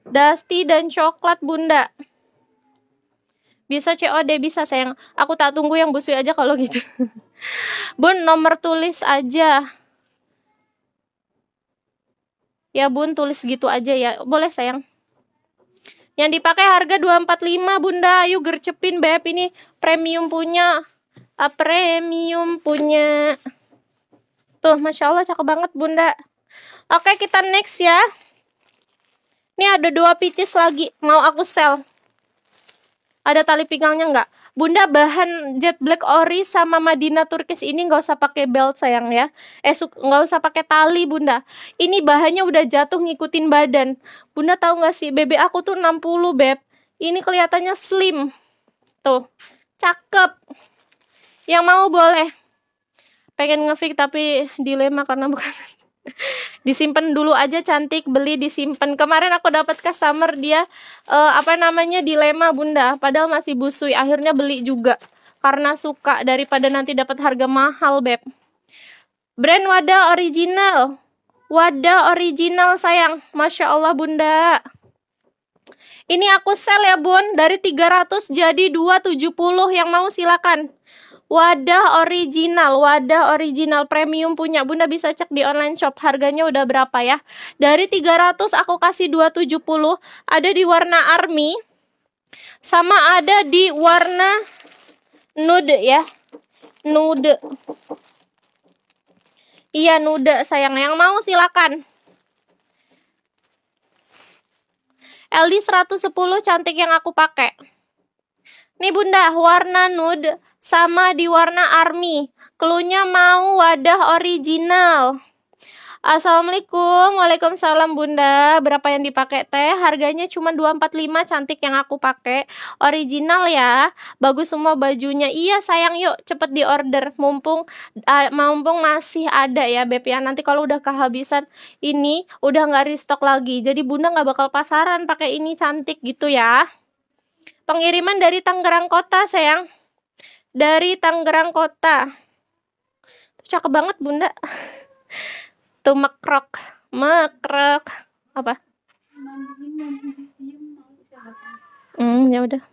[SPEAKER 1] Dusty dan coklat Bunda. Bisa COD, bisa sayang. Aku tak tunggu yang busui aja kalau gitu. Bun, nomor tulis aja. Ya bun, tulis gitu aja ya. Boleh sayang. Yang dipakai harga 245 bunda Ayo gercepin beb ini premium punya A ah, Premium punya Tuh Masya Allah cakep banget bunda Oke kita next ya Ini ada dua picis lagi Mau aku sell Ada tali pinggangnya nggak? Bunda bahan jet black ori sama madina Turkis ini nggak usah pakai belt sayang ya. Eh nggak usah pakai tali Bunda. Ini bahannya udah jatuh ngikutin badan. Bunda tahu nggak sih bebek aku tuh 60 beb. Ini kelihatannya slim. Tuh. Cakep. Yang mau boleh. Pengen ngefik tapi dilema karena bukan disimpan dulu aja cantik beli disimpan kemarin aku dapat customer dia uh, apa namanya dilema bunda padahal masih busui akhirnya beli juga karena suka daripada nanti dapat harga mahal beb brand wadah original wadah original sayang masya allah bunda ini aku sel ya bun dari 300 jadi 270 yang mau silakan Wadah original, wadah original premium punya Bunda bisa cek di online shop harganya udah berapa ya. Dari 300 aku kasih 270, ada di warna army sama ada di warna nude ya. Nude. Iya nude sayang, yang mau silakan. LD 110 cantik yang aku pakai. Nih bunda, warna nude sama di warna army. Kelunya mau wadah original. Assalamualaikum, Waalaikumsalam Bunda. Berapa yang dipakai teh? Harganya cuma 245 cantik yang aku pakai. Original ya. Bagus semua bajunya. Iya, sayang yuk cepet di order. Mumpung uh, mumpung masih ada ya Beb ya. Nanti kalau udah kehabisan ini udah nggak restock lagi. Jadi Bunda nggak bakal pasaran pakai ini cantik gitu ya. Pengiriman dari Tangerang Kota, sayang. Dari Tangerang Kota. Tuh, cakep banget, Bunda. Tuh mekrok. Mekrok. Apa? Hmm, ya udah.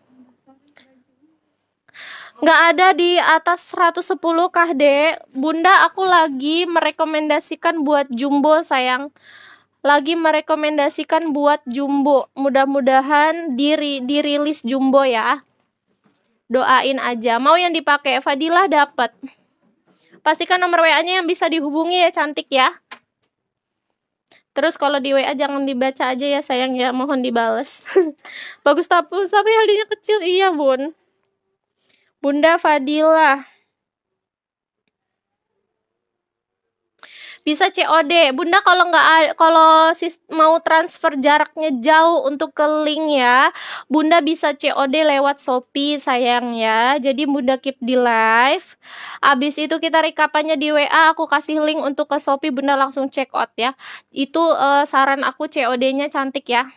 [SPEAKER 1] Nggak ada di atas 110 kah, Dek. Bunda, aku lagi merekomendasikan buat jumbo, sayang lagi merekomendasikan buat Jumbo. Mudah-mudahan diri dirilis Jumbo ya. Doain aja. Mau yang dipakai Fadilah dapat. Pastikan nomor WA-nya yang bisa dihubungi ya cantik ya. Terus kalau di WA jangan dibaca aja ya sayang ya, mohon dibales. Bagus tapi tapi halnya kecil iya, Bun. Bunda Fadilah. bisa COD. Bunda kalau nggak kalau mau transfer jaraknya jauh untuk ke link ya, Bunda bisa COD lewat Shopee sayang ya. Jadi Bunda keep di live. Abis itu kita rekapannya di WA, aku kasih link untuk ke Shopee Bunda langsung check out ya. Itu uh, saran aku COD-nya cantik ya.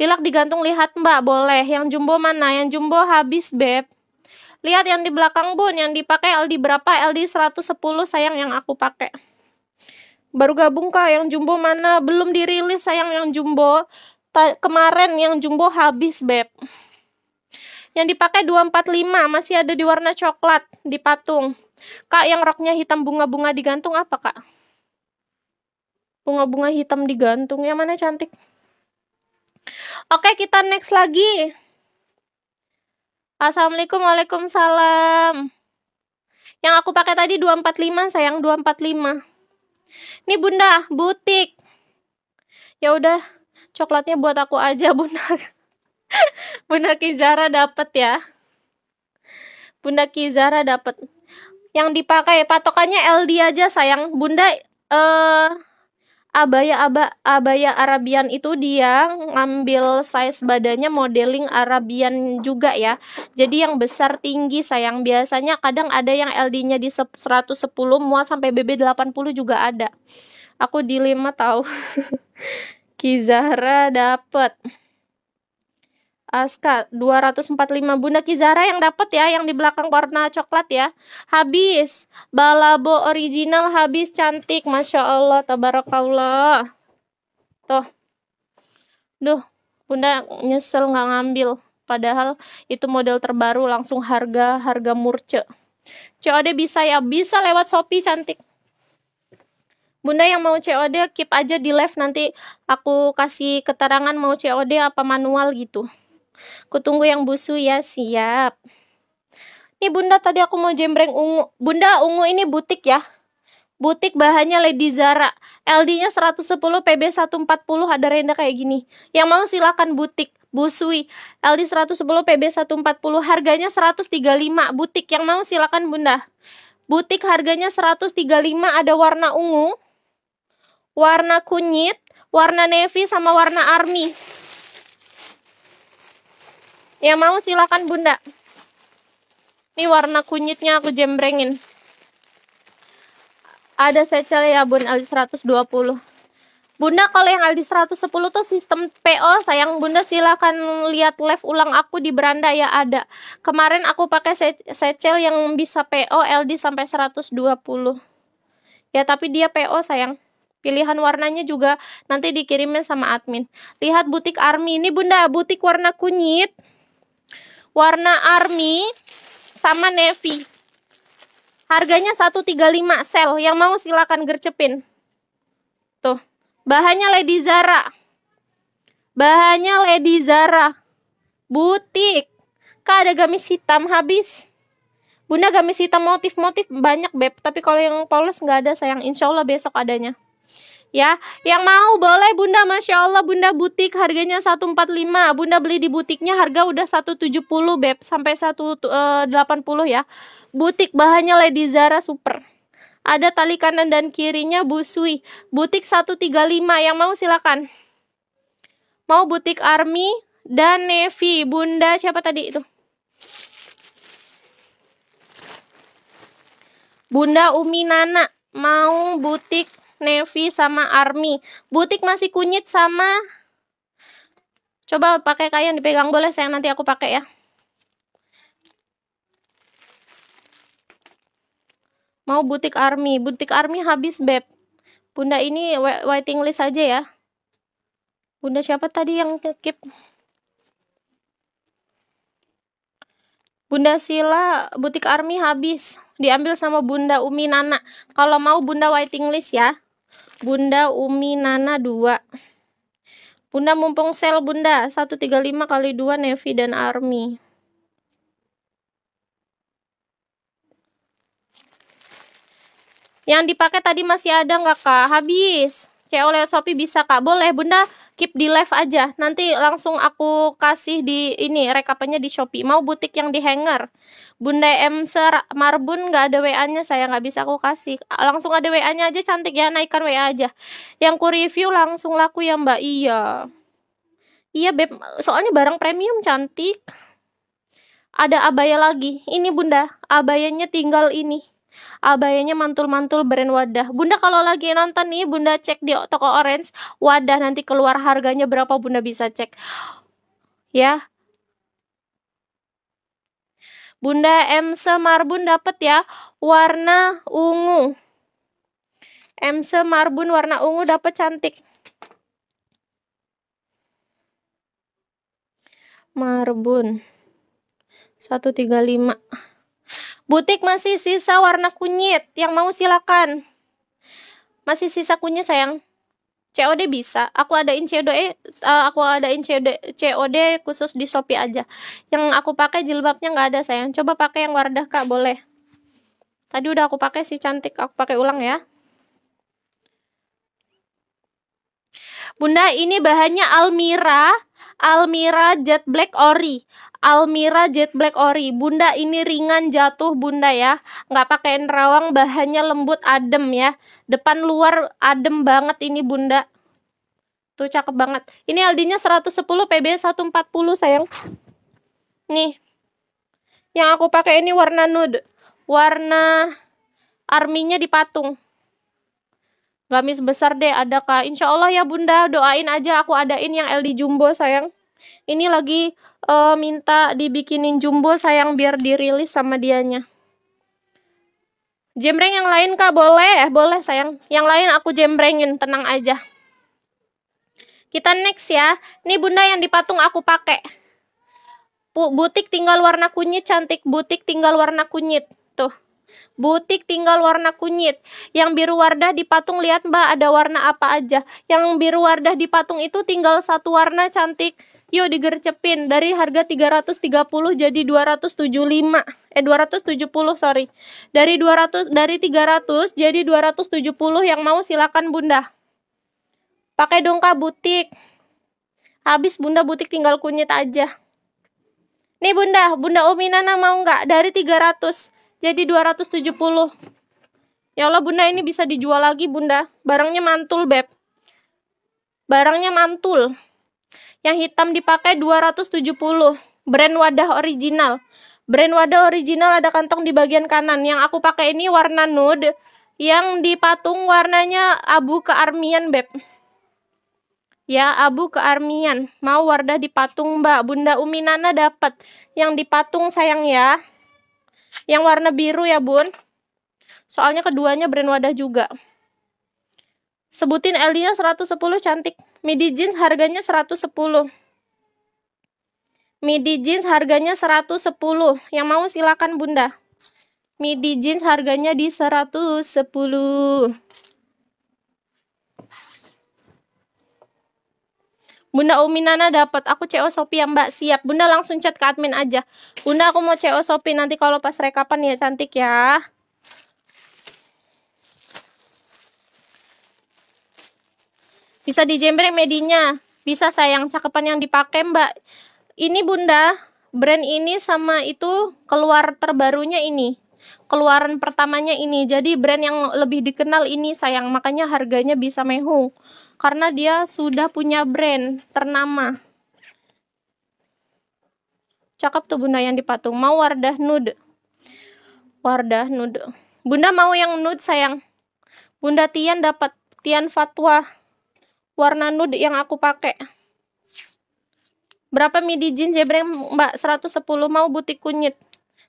[SPEAKER 1] Lilak digantung lihat Mbak, boleh. Yang jumbo mana? Yang jumbo habis, Beb. Lihat yang di belakang Bun, yang dipakai LD berapa? LD 110 sayang yang aku pakai. Baru gabung kak, yang jumbo mana? Belum dirilis sayang yang jumbo. Ta kemarin yang jumbo habis, Beb. Yang dipakai 245, masih ada di warna coklat, di patung. Kak, yang roknya hitam bunga-bunga digantung apa, Kak? Bunga-bunga hitam digantung, yang mana cantik? Oke, kita next lagi. Assalamualaikum, Waalaikumsalam. Yang aku pakai tadi 245, sayang 245. Ini bunda, butik. Ya udah, coklatnya buat aku aja bunda. bunda Kizara dapat ya. Bunda Kizara dapat. Yang dipakai patokannya LD aja sayang. Bunda eh uh, abaya aba, abaya Arabian itu dia ngambil size badannya modeling Arabian juga ya. Jadi yang besar tinggi sayang biasanya kadang ada yang LD-nya di 110 muat sampai BB 80 juga ada. Aku di 5 tahu. Kizahra dapat. Aska 245 Bunda Kizara yang dapat ya yang di belakang warna coklat ya. Habis. Balabo original habis cantik Masya Allah tabarakallah. Tuh. Duh, Bunda nyesel nggak ngambil. Padahal itu model terbaru langsung harga harga murce. COD bisa ya, bisa lewat Shopee cantik. Bunda yang mau COD keep aja di live nanti aku kasih keterangan mau COD apa manual gitu. Kutunggu yang busu ya, siap. Nih bunda tadi aku mau jembreng ungu. Bunda ungu ini butik ya. Butik bahannya Lady Zara. LD-nya 110, PB 140 ada renda kayak gini. Yang mau silakan butik. Busui. LD 110, PB 140. Harganya 135. Butik yang mau silakan Bunda. Butik harganya 135 ada warna ungu, warna kunyit, warna navy sama warna army. Yang mau silakan bunda. Ini warna kunyitnya aku jembrengin. Ada secel ya bun Aldi 120. Bunda kalau yang Aldi 110 tuh sistem PO. Sayang bunda silakan lihat live ulang aku di beranda ya ada. Kemarin aku pakai se secel yang bisa PO LD sampai 120. Ya tapi dia PO sayang pilihan warnanya juga nanti dikirimin sama admin. Lihat butik Army ini Bunda, butik warna kunyit warna army sama navy. Harganya 135 sel. Yang mau silakan gercepin. Tuh. Bahannya Lady Zara. Bahannya Lady Zara. Butik. Kak ada gamis hitam habis. Bunda gamis hitam motif-motif banyak beb. Tapi kalau yang polos nggak ada sayang. Insya Allah besok adanya ya. Yang mau boleh Bunda, Masya Allah Bunda butik harganya 145. Bunda beli di butiknya harga udah 170 beb sampai 180 eh, ya. Butik bahannya Lady Zara super. Ada tali kanan dan kirinya busui. Butik 135 yang mau silakan. Mau butik Army dan Navy. Bunda siapa tadi itu? Bunda Umi Nana mau butik navy sama army. Butik masih kunyit sama Coba pakai kain dipegang boleh saya nanti aku pakai ya. Mau butik army, butik army habis beb. Bunda ini waiting list aja ya. Bunda siapa tadi yang keep? Bunda Sila butik army habis diambil sama Bunda Umi Nana. Kalau mau Bunda waiting list ya. Bunda Umi Nana 2 Bunda mumpung sel Bunda 135 kali 2 Nevi dan Army Yang dipakai tadi masih ada nggak kak? Habis. CO lewat Shopee bisa kak? Boleh bunda keep di live aja. Nanti langsung aku kasih di ini rekapannya di Shopee. Mau butik yang di hanger. Bunda M Sir Marbun nggak ada WA-nya, saya nggak bisa aku kasih. Langsung ada WA-nya aja cantik ya, naikkan WA aja. Yang ku review langsung laku ya Mbak. Iya. Iya Beb, soalnya barang premium cantik. Ada abaya lagi. Ini Bunda, abayanya tinggal ini abayanya mantul-mantul brand wadah. Bunda kalau lagi nonton nih, Bunda cek di toko Orange, wadah nanti keluar harganya berapa Bunda bisa cek. Ya. Bunda M Semarbun dapat ya warna ungu. M Semarbun warna ungu dapat cantik. Marbun 135 Butik masih sisa warna kunyit. Yang mau silakan. Masih sisa kunyit sayang. COD bisa. Aku adain COD uh, eh, eh, aku adain COD COD khusus di Shopee aja. Yang aku pakai jilbabnya nggak ada sayang. Coba pakai yang Wardah Kak boleh. Tadi udah aku pakai si cantik. Aku pakai ulang ya. Bunda, ini bahannya Almira Almira Jet Black Ori. Almira Jet Black Ori. Bunda ini ringan jatuh Bunda ya. Nggak pakai nerawang bahannya lembut adem ya. Depan luar adem banget ini Bunda. Tuh cakep banget. Ini LD-nya 110 PB 140 sayang. Nih. Yang aku pakai ini warna nude. Warna arminya dipatung gamis besar deh ada kak insya Allah ya bunda doain aja aku adain yang LD Jumbo sayang ini lagi uh, minta dibikinin jumbo sayang biar dirilis sama dianya jembreng yang lain kak boleh eh, boleh sayang yang lain aku jembrengin tenang aja kita next ya ini bunda yang dipatung aku pakai butik tinggal warna kunyit cantik butik tinggal warna kunyit Butik tinggal warna kunyit. Yang biru Wardah di patung lihat Mbak ada warna apa aja. Yang biru Wardah di patung itu tinggal satu warna cantik. Yuk digercepin dari harga 330 jadi 275. Eh 270 sorry. Dari 200 dari 300 jadi 270 yang mau silakan Bunda. Pakai dong butik. Habis Bunda butik tinggal kunyit aja. Nih Bunda, Bunda Ominana mau nggak? Dari 300 jadi 270 ya Allah bunda ini bisa dijual lagi bunda barangnya mantul beb barangnya mantul yang hitam dipakai 270 brand wadah original brand wadah original ada kantong di bagian kanan yang aku pakai ini warna nude yang dipatung warnanya abu kearmian beb ya abu kearmian mau wadah dipatung mbak bunda uminana dapat yang dipatung sayang ya yang warna biru ya, Bun. Soalnya keduanya brand wadah juga. Sebutin Elia 110 cantik. Midi jeans harganya 110. Midi jeans harganya 110. Yang mau silakan Bunda. Midi jeans harganya di 110. Bunda Umi Nana dapat. Aku CO Shopee yang Mbak siap. Bunda langsung chat ke admin aja. Bunda aku mau CO Shopee nanti kalau pas rekapan ya cantik ya. Bisa dijembreng medinya. Bisa sayang cakepan yang dipakai Mbak. Ini Bunda, brand ini sama itu keluar terbarunya ini. Keluaran pertamanya ini. Jadi brand yang lebih dikenal ini sayang makanya harganya bisa mehung karena dia sudah punya brand ternama. Cakep tuh Bunda yang dipatung. Mau Wardah nude. Wardah nude. Bunda mau yang nude sayang. Bunda Tian dapat Tian fatwa warna nude yang aku pakai. Berapa midi jin jebreng Mbak? 110 mau butik kunyit.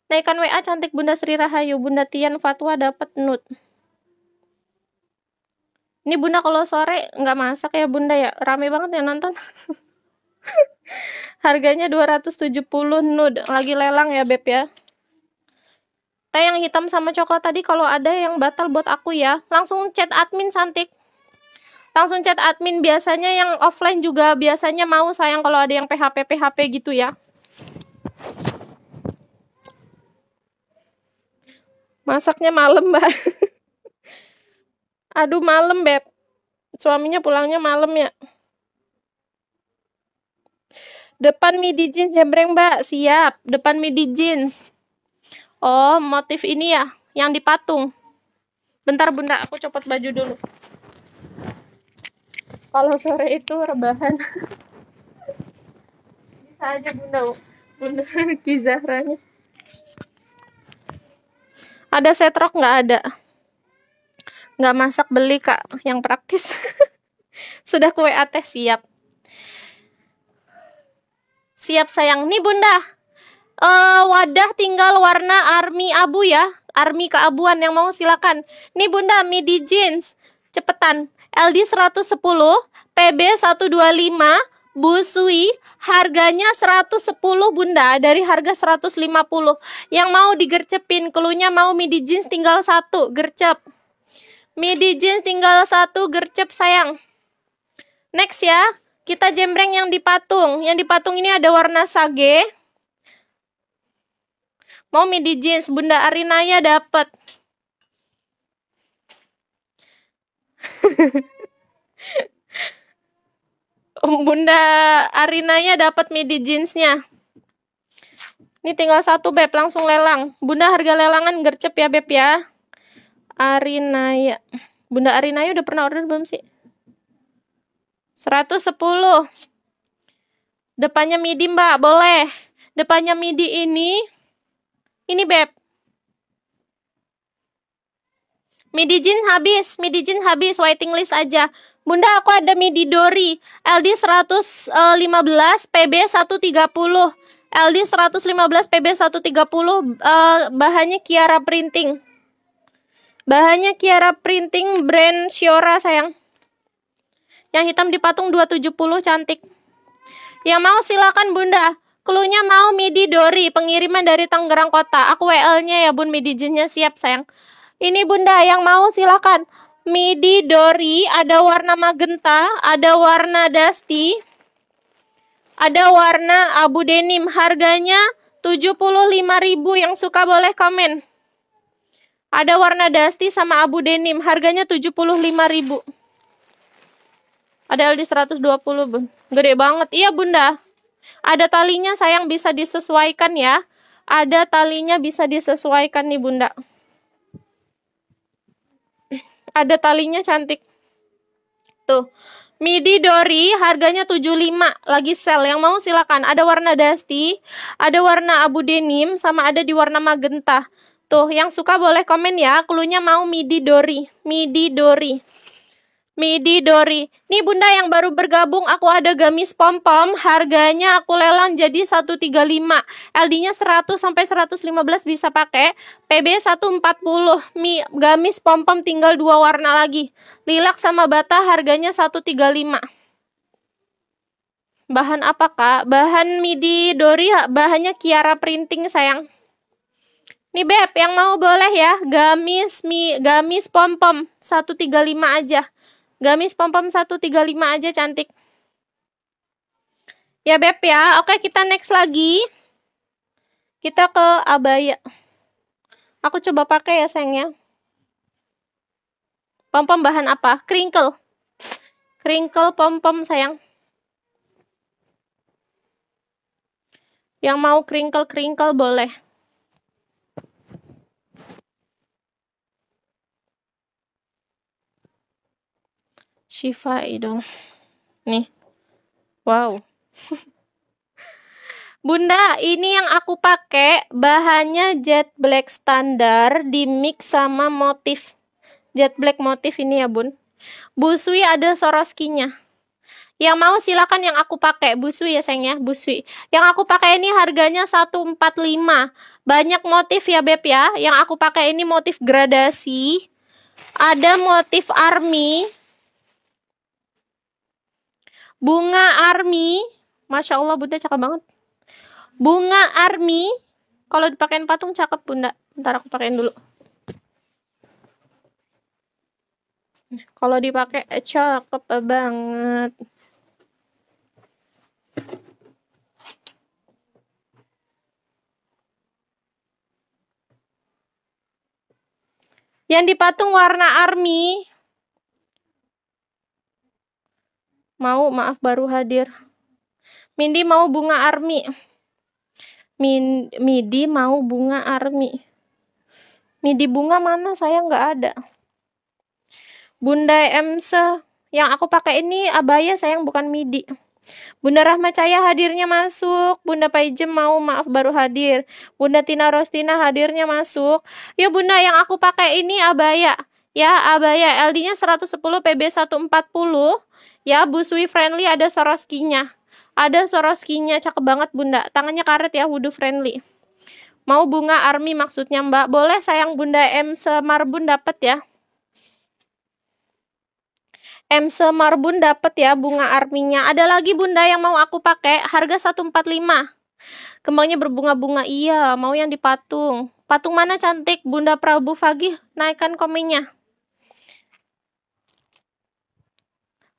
[SPEAKER 1] Naikkan WA cantik Bunda Sri Rahayu, Bunda Tian fatwa dapat nude. Ini bunda kalau sore nggak masak ya bunda ya, rame banget ya nonton. Harganya 270 nude, lagi lelang ya Beb ya. Teh yang hitam sama coklat tadi kalau ada yang batal buat aku ya. Langsung chat admin santik Langsung chat admin biasanya yang offline juga biasanya mau sayang kalau ada yang PHP PHP gitu ya. Masaknya malam, Mbak. Aduh malam beb. Suaminya pulangnya malam ya. Depan midi jeans jembreng mbak, siap. Depan midi jeans. Oh, motif ini ya, yang dipatung. Bentar bunda, aku copot baju dulu. Kalau sore itu rebahan. Bisa aja bunda, bunda Kizahranya. Ada setrok nggak ada? nggak masak beli kak yang praktis sudah kue ateh siap siap sayang nih bunda uh, wadah tinggal warna army abu ya army keabuan yang mau silakan nih bunda midi jeans cepetan LD 110 PB 125 Busui harganya 110 bunda dari harga 150 yang mau digercepin kelunya mau midi jeans tinggal satu gercep Midi jeans tinggal satu gercep sayang. Next ya, kita jembreng yang dipatung. Yang dipatung ini ada warna sage. Mau midi jeans, Bunda Arinaya dapat. Bunda Arinaya dapat midi jeansnya. Ini tinggal satu beb, langsung lelang. Bunda harga lelangan gercep ya beb ya. Arinaya. Bunda Arinaya udah pernah order belum sih? 110. Depannya midi, Mbak. Boleh. Depannya midi ini. Ini, Beb. Midi jin habis, midi jin habis, waiting list aja. Bunda aku ada midi dori, LD 115, PB 130. LD 115, PB 130, uh, bahannya Kiara Printing. Bahannya Kiara Printing brand Shiora sayang. Yang hitam di patung 270 cantik. Yang mau silakan Bunda. Klunya mau midi dori, pengiriman dari Tangerang Kota. Aku WL-nya ya Bun, midi jinnya siap sayang. Ini Bunda yang mau silakan. Midi dori ada warna magenta, ada warna dusty, ada warna abu denim. Harganya 75.000 yang suka boleh komen. Ada warna dusty sama abu denim, harganya 75.000. Ada LD 120, Bun. Gede banget. Iya, Bunda. Ada talinya sayang bisa disesuaikan ya. Ada talinya bisa disesuaikan nih, Bunda. Ada talinya cantik. Tuh. Midi Dori harganya 75 lagi sel yang mau silakan ada warna dusty ada warna abu denim sama ada di warna magenta Tuh, yang suka boleh komen ya. Klunya mau midi dori, midi dori. Midi Dori. Nih Bunda yang baru bergabung, aku ada gamis pom-pom, harganya aku lelang jadi 135. LD-nya 100 sampai 115 bisa pakai. PB 140. Mi gamis pom-pom tinggal dua warna lagi. Lilak sama bata harganya 135. Bahan apa, Kak? Bahan midi dori, bahannya Kiara printing, sayang. Nih Beb, yang mau boleh ya. Gamis mi gamis pom-pom satu tiga lima aja. Gamis pom-pom satu tiga lima aja cantik. Ya Beb ya. Oke, kita next lagi. Kita ke abaya. Aku coba pakai ya, sayang ya. Pom-pom bahan apa? Crinkle. Crinkle pom-pom, sayang. Yang mau crinkle-crinkle boleh. Shifa dong. Nih. Wow. Bunda, ini yang aku pakai bahannya jet black standar di mix sama motif jet black motif ini ya bun. Busui ada soroskinya. Yang mau silakan yang aku pakai busui ya sayang ya busui. Yang aku pakai ini harganya 145. Banyak motif ya beb ya. Yang aku pakai ini motif gradasi. Ada motif army, Bunga Army, masya Allah bunda cakep banget. Bunga Army, kalau dipakein patung cakep bunda. Ntar aku pakein dulu. Kalau dipakai eh, cakep banget. Yang dipatung warna army, Mau, maaf baru hadir. Mindi mau bunga army. Min, Midi mau bunga army. Midi bunga mana? Saya nggak ada. Bunda Emse, yang aku pakai ini abaya sayang bukan midi. Bunda Rahma Caya hadirnya masuk. Bunda Paijem mau maaf baru hadir. Bunda Tina Rostina hadirnya masuk. Ya Bunda yang aku pakai ini abaya. Ya, abaya LD-nya 110 PB 140. Ya, Bu Sui friendly ada Soroskinya. Ada Soroskinya, cakep banget Bunda. Tangannya karet ya, wudhu friendly. Mau bunga army maksudnya Mbak. Boleh sayang Bunda M Semarbun dapat ya. M Semarbun dapat ya bunga arminya. Ada lagi Bunda yang mau aku pakai, harga 145. Kembangnya berbunga-bunga, iya. Mau yang dipatung. Patung mana cantik? Bunda Prabu Fagih, naikkan komennya.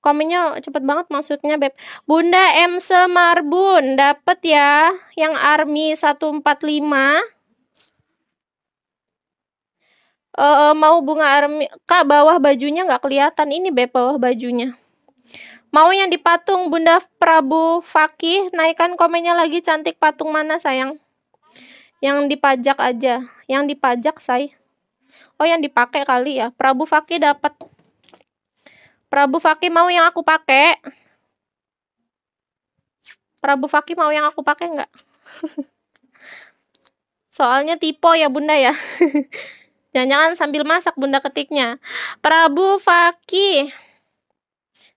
[SPEAKER 1] komennya cepet banget maksudnya Beb. Bunda M Semarbun dapet ya yang Army 145. Uh, eh, eh, mau bunga army kak bawah bajunya nggak kelihatan ini beb bawah bajunya mau yang dipatung bunda prabu fakih naikkan komennya lagi cantik patung mana sayang yang dipajak aja yang dipajak say oh yang dipakai kali ya prabu fakih dapat Prabu Fakih mau yang aku pakai? Prabu Fakih mau yang aku pakai enggak? Soalnya tipe ya bunda ya. Jangan-jangan sambil masak bunda ketiknya. Prabu Fakih.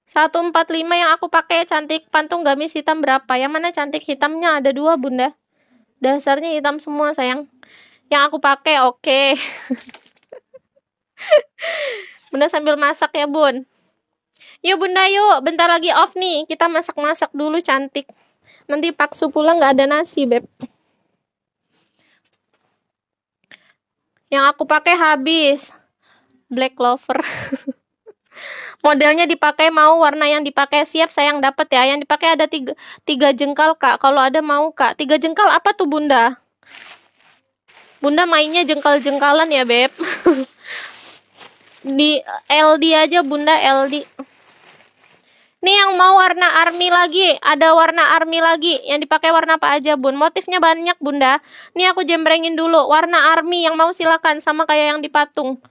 [SPEAKER 1] 145 yang aku pakai cantik pantung gamis hitam berapa? Yang mana cantik hitamnya? Ada dua bunda. Dasarnya hitam semua sayang. Yang aku pakai oke. Okay. bunda sambil masak ya bun. Yuk bunda yuk, bentar lagi off nih. Kita masak-masak dulu cantik. Nanti paksu pulang gak ada nasi, Beb. Yang aku pakai habis. Black Clover. Modelnya dipakai mau warna yang dipakai siap sayang dapat ya. Yang dipakai ada tiga, tiga jengkal kak. Kalau ada mau kak. Tiga jengkal apa tuh bunda? Bunda mainnya jengkal-jengkalan ya beb. Di LD aja bunda LD. Nih yang mau warna army lagi, ada warna army lagi. Yang dipakai warna apa aja, Bun? Motifnya banyak, Bunda. Nih aku jembrengin dulu. Warna army yang mau silakan sama kayak yang dipatung.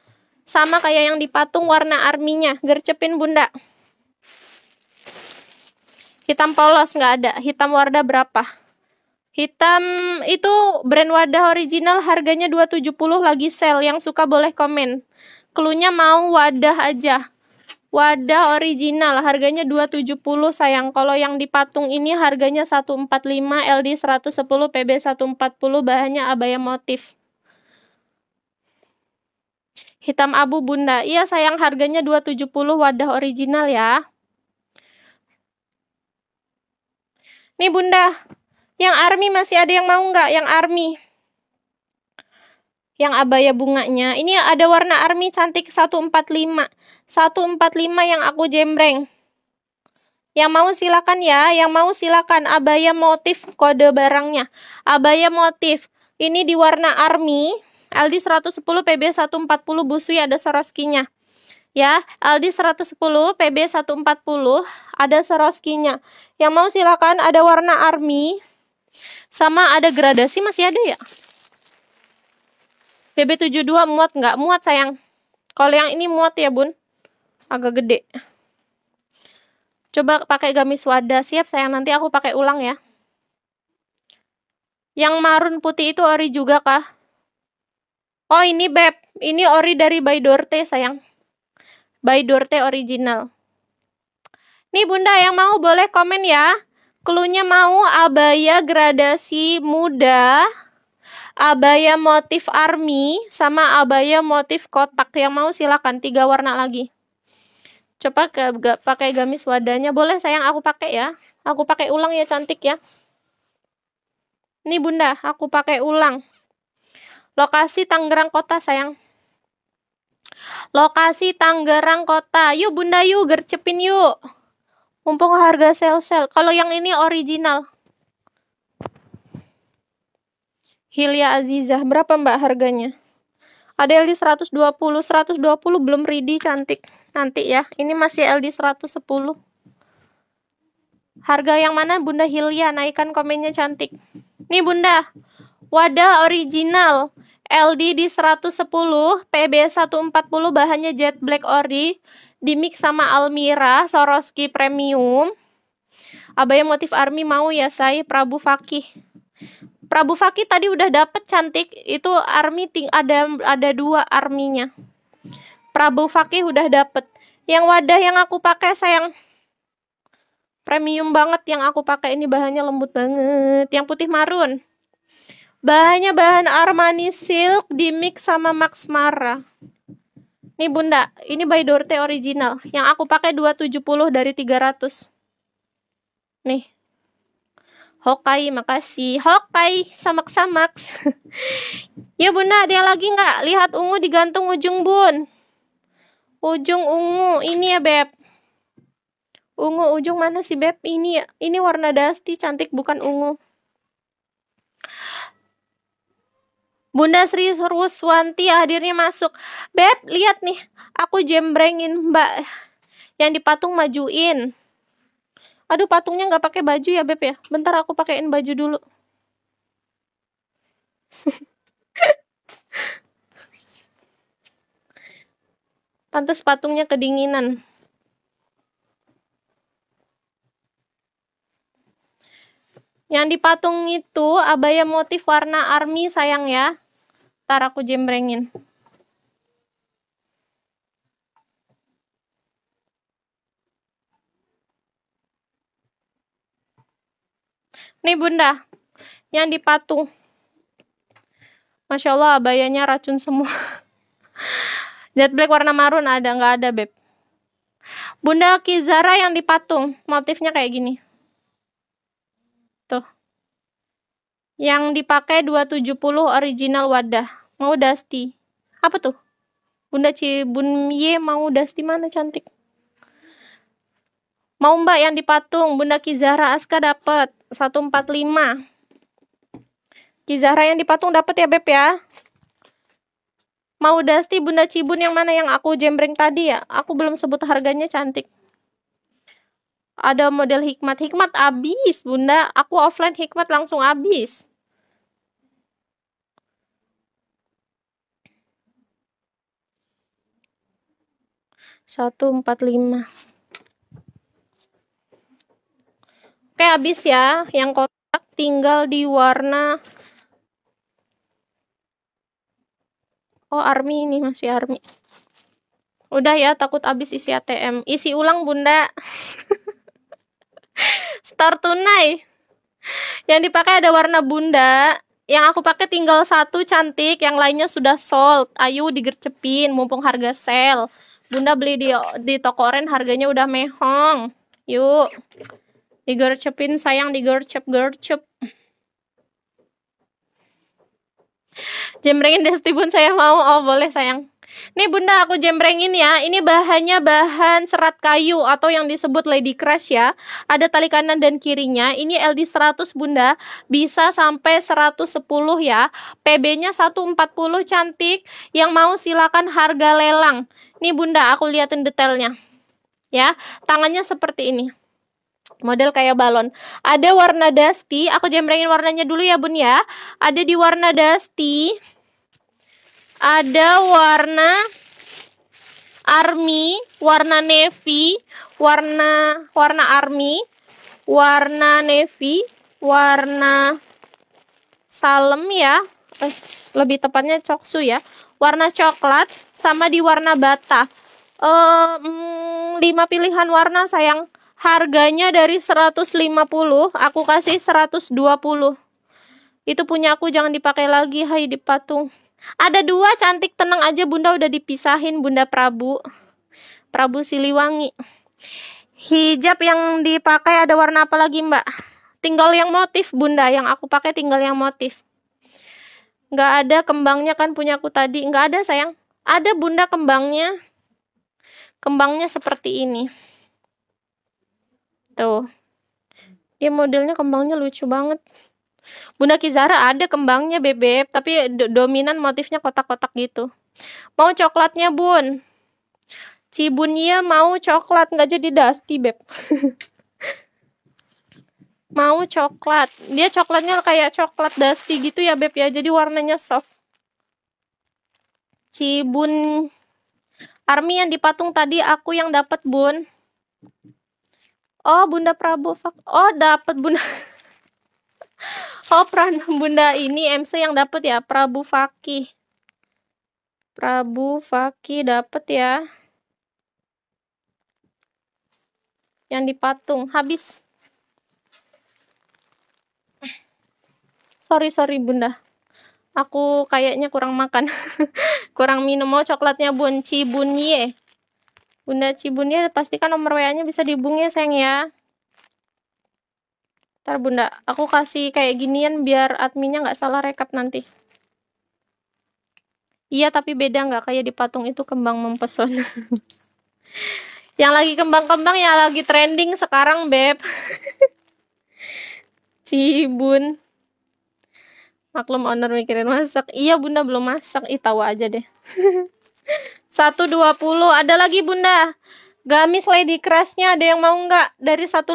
[SPEAKER 1] Sama kayak yang dipatung warna arminya. Gercepin, Bunda. Hitam polos nggak ada. Hitam warna berapa? Hitam itu brand wadah original harganya 270 lagi sale. Yang suka boleh komen. Kelunya mau wadah aja Wadah original harganya 270 sayang. Kalau yang di patung ini harganya 145 LD 110 PB 140 bahannya abaya motif. Hitam abu bunda. Iya sayang harganya 270 wadah original ya. Nih bunda, yang army masih ada yang mau nggak? Yang army yang abaya bunganya. Ini ada warna army cantik 145. 145 yang aku jembreng. Yang mau silakan ya, yang mau silakan abaya motif kode barangnya. Abaya motif. Ini di warna army. LD 110 PB 140 busui ada soroskinya. Ya, LD 110 PB 140 ada soroskinya. Yang mau silakan ada warna army. Sama ada gradasi masih ada ya? BB72 muat nggak? Muat sayang. Kalau yang ini muat ya bun. Agak gede. Coba pakai gamis wadah. Siap sayang, nanti aku pakai ulang ya. Yang marun putih itu ori juga kah? Oh ini Beb. Ini ori dari By Dorte sayang. By Dorte original. Nih bunda yang mau boleh komen ya. Klunya mau abaya gradasi muda abaya motif army sama abaya motif kotak yang mau silakan tiga warna lagi coba ke pakai gamis wadahnya boleh sayang aku pakai ya aku pakai ulang ya cantik ya ini bunda aku pakai ulang lokasi Tangerang Kota sayang lokasi Tangerang Kota yuk bunda yuk gercepin yuk mumpung harga sel-sel kalau yang ini original Hilya Azizah berapa mbak harganya? Ada LD 120, 120 belum ready cantik. Nanti ya, ini masih LD 110. Harga yang mana Bunda Hilya? Naikkan komennya cantik. Nih Bunda, wadah original. LD di 110, PB 140 bahannya jet black ori. Dimix sama Almira, Soroski Premium. Abaya motif army mau ya, saya Prabu Fakih. Prabu Fakih tadi udah dapet cantik itu army ting ada ada dua arminya. Prabu Fakih udah dapet. Yang wadah yang aku pakai sayang premium banget yang aku pakai ini bahannya lembut banget. Yang putih marun. Bahannya bahan Armani Silk di mix sama Max Mara. ini Bunda, ini by Dorte original. Yang aku pakai 270 dari 300. Nih, Hokai, makasih. Hokai, samak-samak. ya bunda, ada lagi nggak? Lihat ungu digantung ujung bun. Ujung ungu, ini ya beb. Ungu ujung mana sih beb? Ini ini warna dusty, cantik bukan ungu. Bunda Sri Ruswanti hadirnya masuk. Beb, lihat nih, aku jembrengin mbak. Yang dipatung majuin. Aduh patungnya nggak pakai baju ya Beb ya. Bentar aku pakaiin baju dulu. Pantas patungnya kedinginan. Yang dipatung itu abaya motif warna army sayang ya. Ntar aku jembrengin. Nih bunda, yang dipatung, patung. Masya Allah abayanya racun semua. Jet black warna marun ada nggak ada beb? Bunda Kizara yang dipatung, motifnya kayak gini. Tuh. Yang dipakai 270 original wadah. Mau dusty. Apa tuh? Bunda Cibun Cibunye mau dusty mana cantik? Mau mbak yang dipatung, Bunda Kizara Aska dapet? 145. Kizahra yang dipatung dapat ya Beb ya. Mau Dasti Bunda Cibun yang mana yang aku jembreng tadi ya? Aku belum sebut harganya cantik. Ada model hikmat. Hikmat habis Bunda. Aku offline hikmat langsung habis, Satu empat lima. Oke, habis ya. Yang kotak tinggal di warna Oh, army ini masih army. Udah ya, takut habis isi ATM. Isi ulang, Bunda. Start tunai. Yang dipakai ada warna bunda. Yang aku pakai tinggal satu cantik, yang lainnya sudah sold. Ayu digercepin, mumpung harga sale. Bunda beli di, di toko ren harganya udah mehong. Yuk. Digercepin sayang digercep-gercep. Jembrengin Desti Bun saya mau. Oh, boleh sayang. Nih Bunda aku jembrengin ya. Ini bahannya bahan serat kayu atau yang disebut lady crush ya. Ada tali kanan dan kirinya. Ini LD 100 Bunda, bisa sampai 110 ya. PB-nya 140 cantik. Yang mau silakan harga lelang. Nih Bunda aku liatin detailnya. Ya, tangannya seperti ini model kayak balon. Ada warna dusty, aku jembrengin warnanya dulu ya bun ya. Ada di warna dusty, ada warna army, warna navy, warna warna army, warna navy, warna salem ya. Eh, lebih tepatnya coksu ya. Warna coklat sama di warna bata. Ehm, lima pilihan warna sayang Harganya dari 150, aku kasih 120. Itu punya aku jangan dipakai lagi, hai di patung. Ada dua cantik tenang aja Bunda udah dipisahin Bunda Prabu. Prabu Siliwangi. Hijab yang dipakai ada warna apa lagi, Mbak? Tinggal yang motif Bunda, yang aku pakai tinggal yang motif. Nggak ada kembangnya kan punya aku tadi. Nggak ada sayang. Ada Bunda kembangnya. Kembangnya seperti ini. Tuh. Gitu. Ya modelnya kembangnya lucu banget. Bunda Kizara ada kembangnya bebek, tapi dominan motifnya kotak-kotak gitu. Mau coklatnya bun. Cibunnya mau coklat nggak jadi dusty beb. mau coklat. Dia coklatnya kayak coklat dusty gitu ya beb ya. Jadi warnanya soft. Cibun Army yang dipatung tadi aku yang dapat bun. Oh, Bunda Prabu. Fuck. Oh, dapat Bunda. oh, peran Bunda ini MC yang dapat ya, Prabu Fakih. Prabu Fakih dapat ya. Yang dipatung habis. Sorry, sorry Bunda. Aku kayaknya kurang makan. kurang minum. Mau oh, coklatnya bunci bunye. Bunda Cibunia pastikan nomor WA-nya bisa dihubungi ya sayang ya. Ntar bunda, aku kasih kayak ginian biar adminnya nggak salah rekap nanti. Iya tapi beda nggak kayak di patung itu kembang mempesona. yang lagi kembang-kembang yang lagi trending sekarang beb. Cibun. Maklum owner mikirin masak. Iya bunda belum masak. Ih tawa aja deh. 120 ada lagi bunda gamis lady crushnya ada yang mau nggak dari 150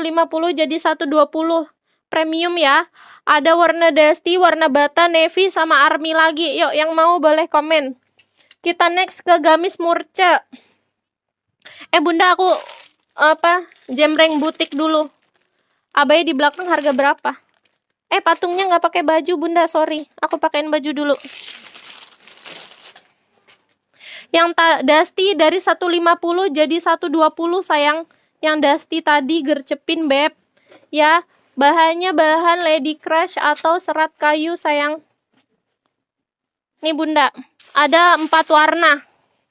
[SPEAKER 1] jadi 120 premium ya ada warna dusty warna bata navy sama army lagi yuk yang mau boleh komen kita next ke gamis murce eh bunda aku apa jemreng butik dulu abai di belakang harga berapa eh patungnya nggak pakai baju bunda sorry aku pakaiin baju dulu yang Dusty dari 150 jadi 120 sayang. Yang Dusty tadi gercepin beb. Ya, bahannya bahan Lady Crush atau serat kayu sayang. Nih Bunda, ada empat warna.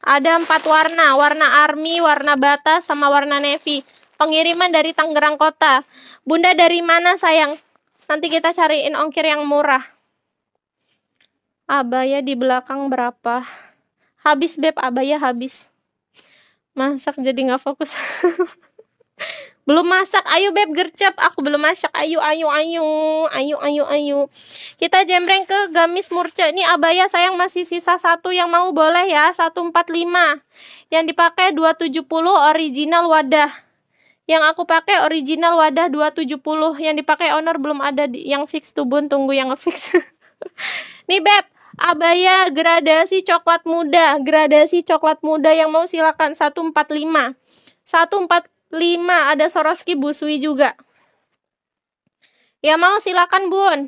[SPEAKER 1] Ada empat warna, warna army, warna bata, sama warna navy. Pengiriman dari Tangerang Kota. Bunda dari mana sayang? Nanti kita cariin ongkir yang murah. Abaya di belakang berapa? habis beb abaya habis masak jadi nggak fokus belum masak ayo beb gercep aku belum masak ayo ayo ayo ayo ayo ayo kita jembreng ke gamis murce ini abaya sayang masih sisa satu yang mau boleh ya 145 yang dipakai 270 original wadah yang aku pakai original wadah 270 yang dipakai owner belum ada yang fix tubun tunggu yang fix nih beb abaya gradasi coklat muda, gradasi coklat muda yang mau silakan 145. 145 ada Soroski Buswi juga. Ya mau silakan Bun.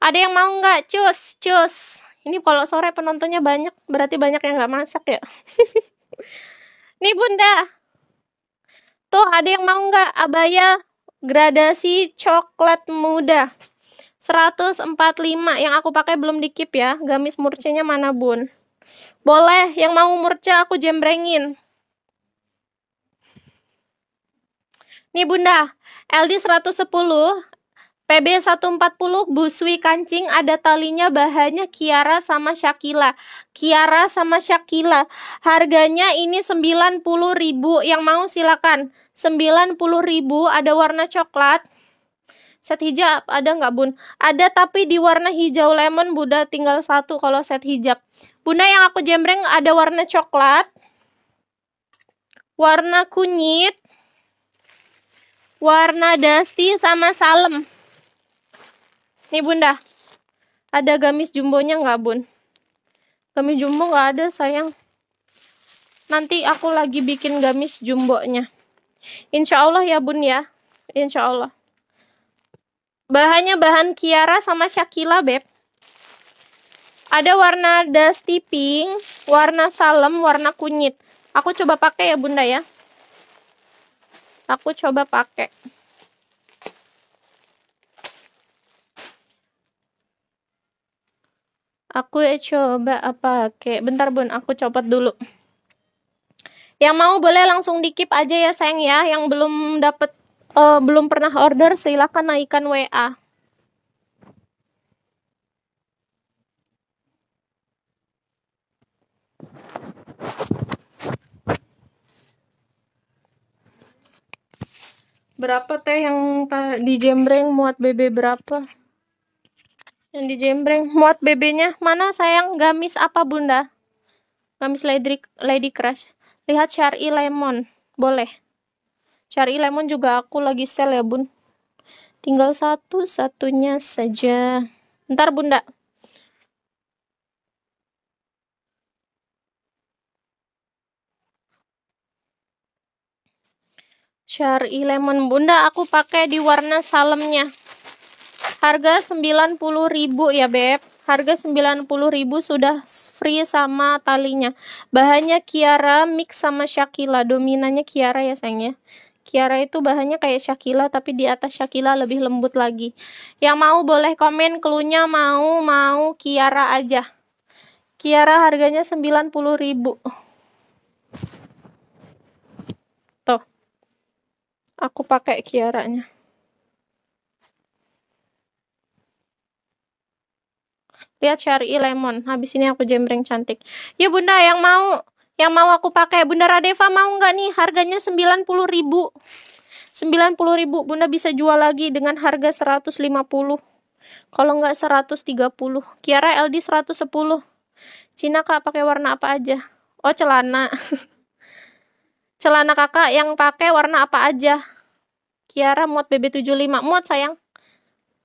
[SPEAKER 1] Ada yang mau nggak? Cus, cus. Ini kalau sore penontonnya banyak, berarti banyak yang nggak masak ya. Nih Bunda. Tuh ada yang mau nggak abaya gradasi coklat muda? 145 yang aku pakai belum dikip ya. Gamis murcinya mana, Bun? Boleh, yang mau murca aku jembrengin. Nih Bunda, LD 110, PB 140, busui kancing, ada talinya, bahannya Kiara sama Shakila. Kiara sama Shakila. Harganya ini 90 ribu yang mau silakan. 90 ribu ada warna coklat, set hijab ada nggak bun? Ada tapi di warna hijau lemon bunda tinggal satu kalau set hijab. Bunda yang aku jembreng ada warna coklat, warna kunyit, warna dusty sama salem. Nih bunda, ada gamis jumbonya nggak bun? Gamis jumbo nggak ada sayang. Nanti aku lagi bikin gamis jumbonya. Insya Allah ya bun ya. Insya Allah. Bahannya bahan Kiara sama Shakila, Beb. Ada warna dusty pink, warna salem, warna kunyit. Aku coba pakai ya, Bunda ya. Aku coba pakai. Aku ya coba apa eh, ke? Bentar, Bun, aku copot dulu. Yang mau boleh langsung dikip aja ya, sayang ya. Yang belum dapet uh, belum pernah order silakan naikkan WA. Berapa teh yang di jembreng muat BB berapa? Yang di jembreng muat BB-nya mana sayang gamis apa bunda? Gamis lady, lady crush. Lihat syari lemon. Boleh. Cari lemon juga aku lagi sel ya bun. Tinggal satu-satunya saja. Ntar bunda. Cari lemon bunda aku pakai di warna salemnya. Harga 90.000 ya Beb. Harga 90.000 sudah free sama talinya. Bahannya Kiara mix sama Shakila. Dominannya Kiara ya sayangnya. Kiara itu bahannya kayak Shakila tapi di atas Shakila lebih lembut lagi. Yang mau boleh komen klunya mau mau Kiara aja. Kiara harganya 90.000. Tuh. Aku pakai Kiaranya. Lihat Syari Lemon. Habis ini aku jembreng cantik. Ya Bunda yang mau yang mau aku pakai Bunda Radeva mau nggak nih? Harganya 90 ribu. 90 ribu Bunda bisa jual lagi dengan harga 150. Kalau nggak 130. Kiara LD 110. Cina kak pakai warna apa aja? Oh celana. celana kakak yang pakai warna apa aja? Kiara muat BB75. Muat sayang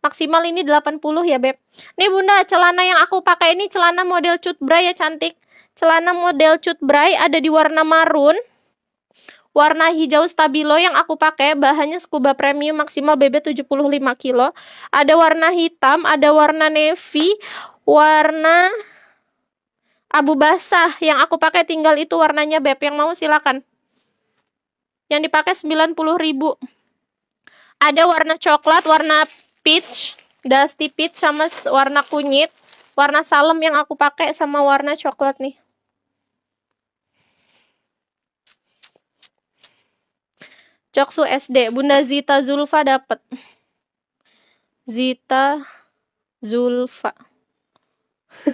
[SPEAKER 1] maksimal ini 80 ya Beb. Nih Bunda, celana yang aku pakai ini celana model cut bra ya cantik. Celana model cut bray ada di warna marun. Warna hijau stabilo yang aku pakai bahannya scuba premium maksimal BB 75 kilo. Ada warna hitam, ada warna navy, warna abu basah yang aku pakai tinggal itu warnanya beb yang mau silakan. Yang dipakai 90 ribu. Ada warna coklat, warna peach, dusty peach sama warna kunyit warna salem yang aku pakai sama warna coklat nih. Coksu SD, Bunda Zita Zulfa dapat. Zita Zulfa.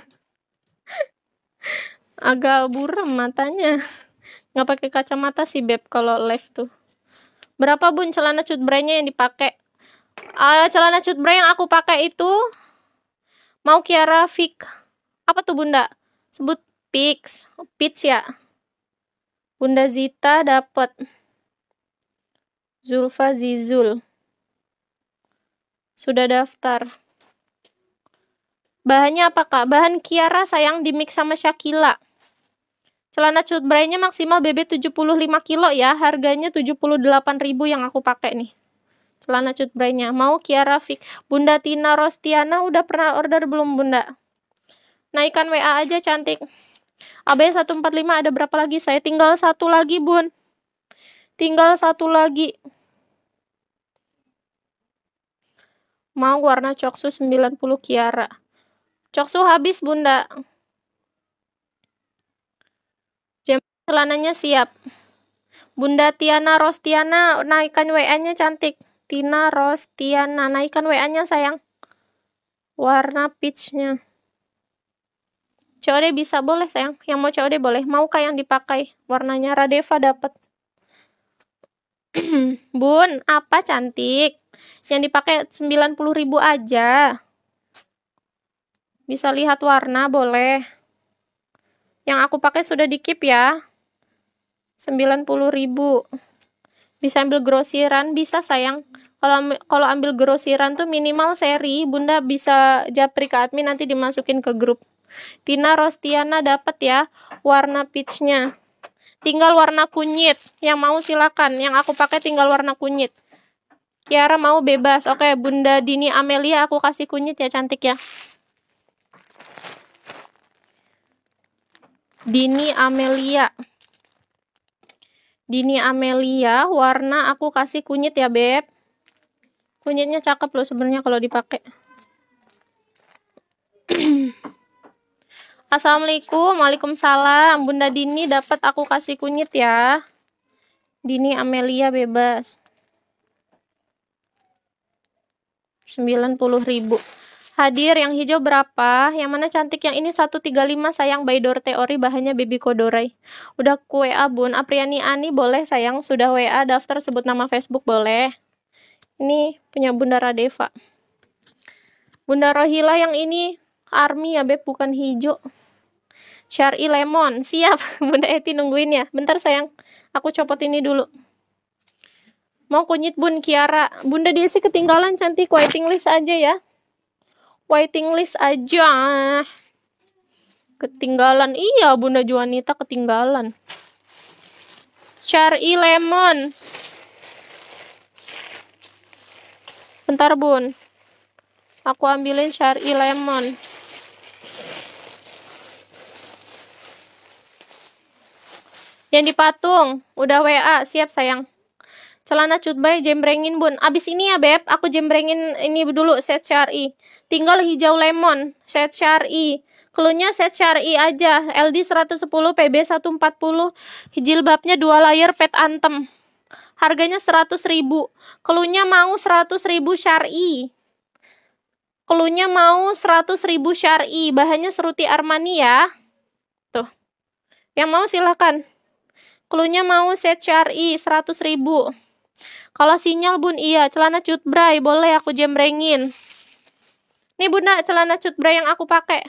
[SPEAKER 1] Agak buram matanya. Nggak pakai kacamata sih beb kalau live tuh. Berapa bun celana cut yang dipakai? Uh, celana cut yang aku pakai itu Mau Kiara Fik. Apa tuh Bunda? Sebut Pix. Pix ya. Bunda Zita dapat. Zulfa Zizul. Sudah daftar. Bahannya apa kak? Bahan Kiara sayang dimix sama Shakila. Celana cut brainnya maksimal BB 75 kilo ya, harganya 78 ribu yang aku pakai nih celana cut brainnya. Mau Kiara Fik. Bunda Tina Rostiana udah pernah order belum Bunda? Naikkan WA aja cantik. AB 145 ada berapa lagi? Saya tinggal satu lagi Bun. Tinggal satu lagi. Mau warna coksu 90 Kiara. Coksu habis Bunda. Jam celananya siap. Bunda Tiana Rostiana naikkan WA-nya cantik. Tina Rostiana. Naikkan WA-nya sayang. Warna peach-nya. COD bisa boleh sayang. Yang mau COD boleh. Mau Maukah yang dipakai? Warnanya Radeva dapat. Bun, apa cantik? Yang dipakai 90.000 aja. Bisa lihat warna boleh. Yang aku pakai sudah di keep ya. 90.000. Bisa ambil grosiran, bisa sayang. Kalau kalau ambil grosiran tuh minimal seri, Bunda bisa japri ke admin nanti dimasukin ke grup. Tina Rostiana dapat ya warna peachnya. Tinggal warna kunyit. Yang mau silakan. Yang aku pakai tinggal warna kunyit. Kiara mau bebas. Oke, Bunda Dini Amelia aku kasih kunyit ya cantik ya. Dini Amelia. Dini Amelia, warna aku kasih kunyit ya, Beb. Kunyitnya cakep loh sebenarnya kalau dipakai. Assalamualaikum, Waalaikumsalam. Bunda Dini dapat aku kasih kunyit ya. Dini Amelia bebas. 90 ribu. Hadir, yang hijau berapa? Yang mana cantik? Yang ini 135 sayang by door Teori bahannya baby kodorai. Udah ku WA Bun, Apriani Ani boleh sayang, sudah WA daftar sebut nama Facebook boleh. Ini punya Bunda Radeva. Bunda Rohila yang ini army ya Beb, bukan hijau. Syari Lemon, siap. Bunda Eti nungguin ya. Bentar sayang, aku copot ini dulu. Mau kunyit Bun Kiara. Bunda Desi ketinggalan cantik waiting list aja ya waiting list aja ketinggalan iya bunda Juanita ketinggalan Cherry lemon bentar bun aku ambilin cherry lemon yang dipatung udah WA siap sayang Celana cutbay jembrengin bun. Abis ini ya beb, aku jembrengin ini dulu set syari. Tinggal hijau lemon set syari. Keluarnya set syari aja. LD 110, PB 140. Jilbabnya dua layer pet antem. Harganya 100 ribu. Keluarnya mau 100 ribu syari. Keluarnya mau 100 ribu syari. Bahannya seruti Armani ya. Tuh. Yang mau silahkan. Keluarnya mau set syari 100 ribu. Kalau sinyal bun, iya. Celana cut boleh aku jembrengin. Nih bunda, celana cut yang aku pakai.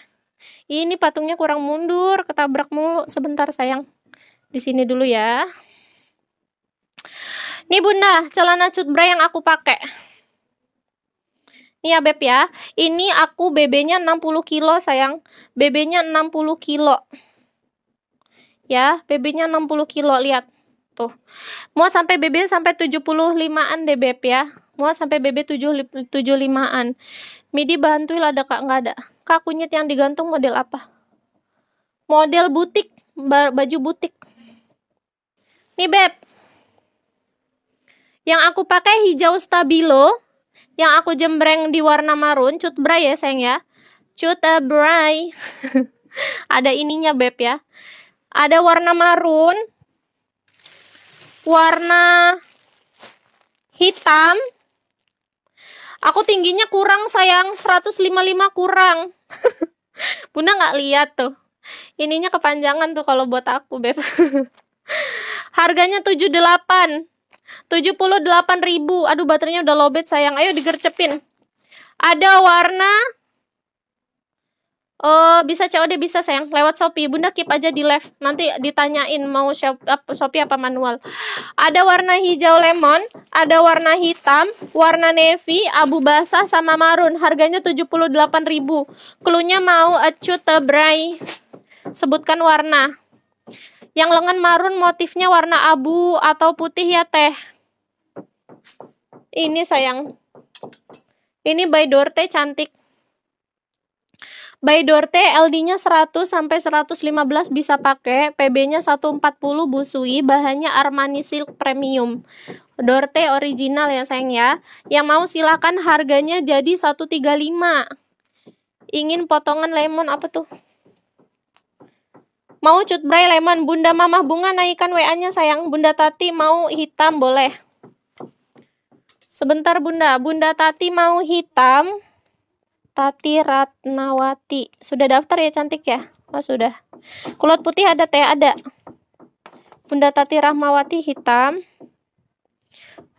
[SPEAKER 1] Ini patungnya kurang mundur, ketabrak mulu. Sebentar sayang. Di sini dulu ya. Nih bunda, celana cut yang aku pakai. Nih ya Beb ya, ini aku BB-nya 60 kilo sayang. BB-nya 60 kilo. Ya, BB-nya 60 kilo, lihat tuh. Muat sampai BB sampai 75-an deh Beb ya. Muat sampai BB 75-an. Midi bantuin ada Kak nggak ada. Kak kunyit yang digantung model apa? Model butik, baju butik. Nih Beb. Yang aku pakai hijau stabilo, yang aku jembreng di warna marun, cut bray ya sayang ya. Cut bray. ada ininya Beb ya. Ada warna marun, warna hitam aku tingginya kurang sayang 155 kurang bunda nggak lihat tuh ininya kepanjangan tuh kalau buat aku beb harganya 78 78 ribu aduh baterainya udah lobet sayang ayo digercepin ada warna Oh, bisa COD bisa sayang lewat Shopee. Bunda keep aja di left Nanti ditanyain mau Shopee apa manual. Ada warna hijau lemon, ada warna hitam, warna navy, abu basah sama marun. Harganya 78.000. Klunya mau acute brai. Sebutkan warna. Yang lengan marun motifnya warna abu atau putih ya, Teh. Ini sayang. Ini by Dorte cantik. By Dorte LD-nya 100 sampai 115 bisa pakai, PB-nya 140 busui, bahannya Armani Silk Premium. Dorte original ya sayang ya. Yang mau silakan harganya jadi 135. Ingin potongan lemon apa tuh? Mau cut bray lemon, Bunda Mamah Bunga naikkan WA-nya sayang. Bunda Tati mau hitam boleh. Sebentar Bunda, Bunda Tati mau hitam. Tati Ratnawati. Sudah daftar ya cantik ya? Oh sudah. Kulot putih ada teh ada. Bunda Tati Rahmawati hitam.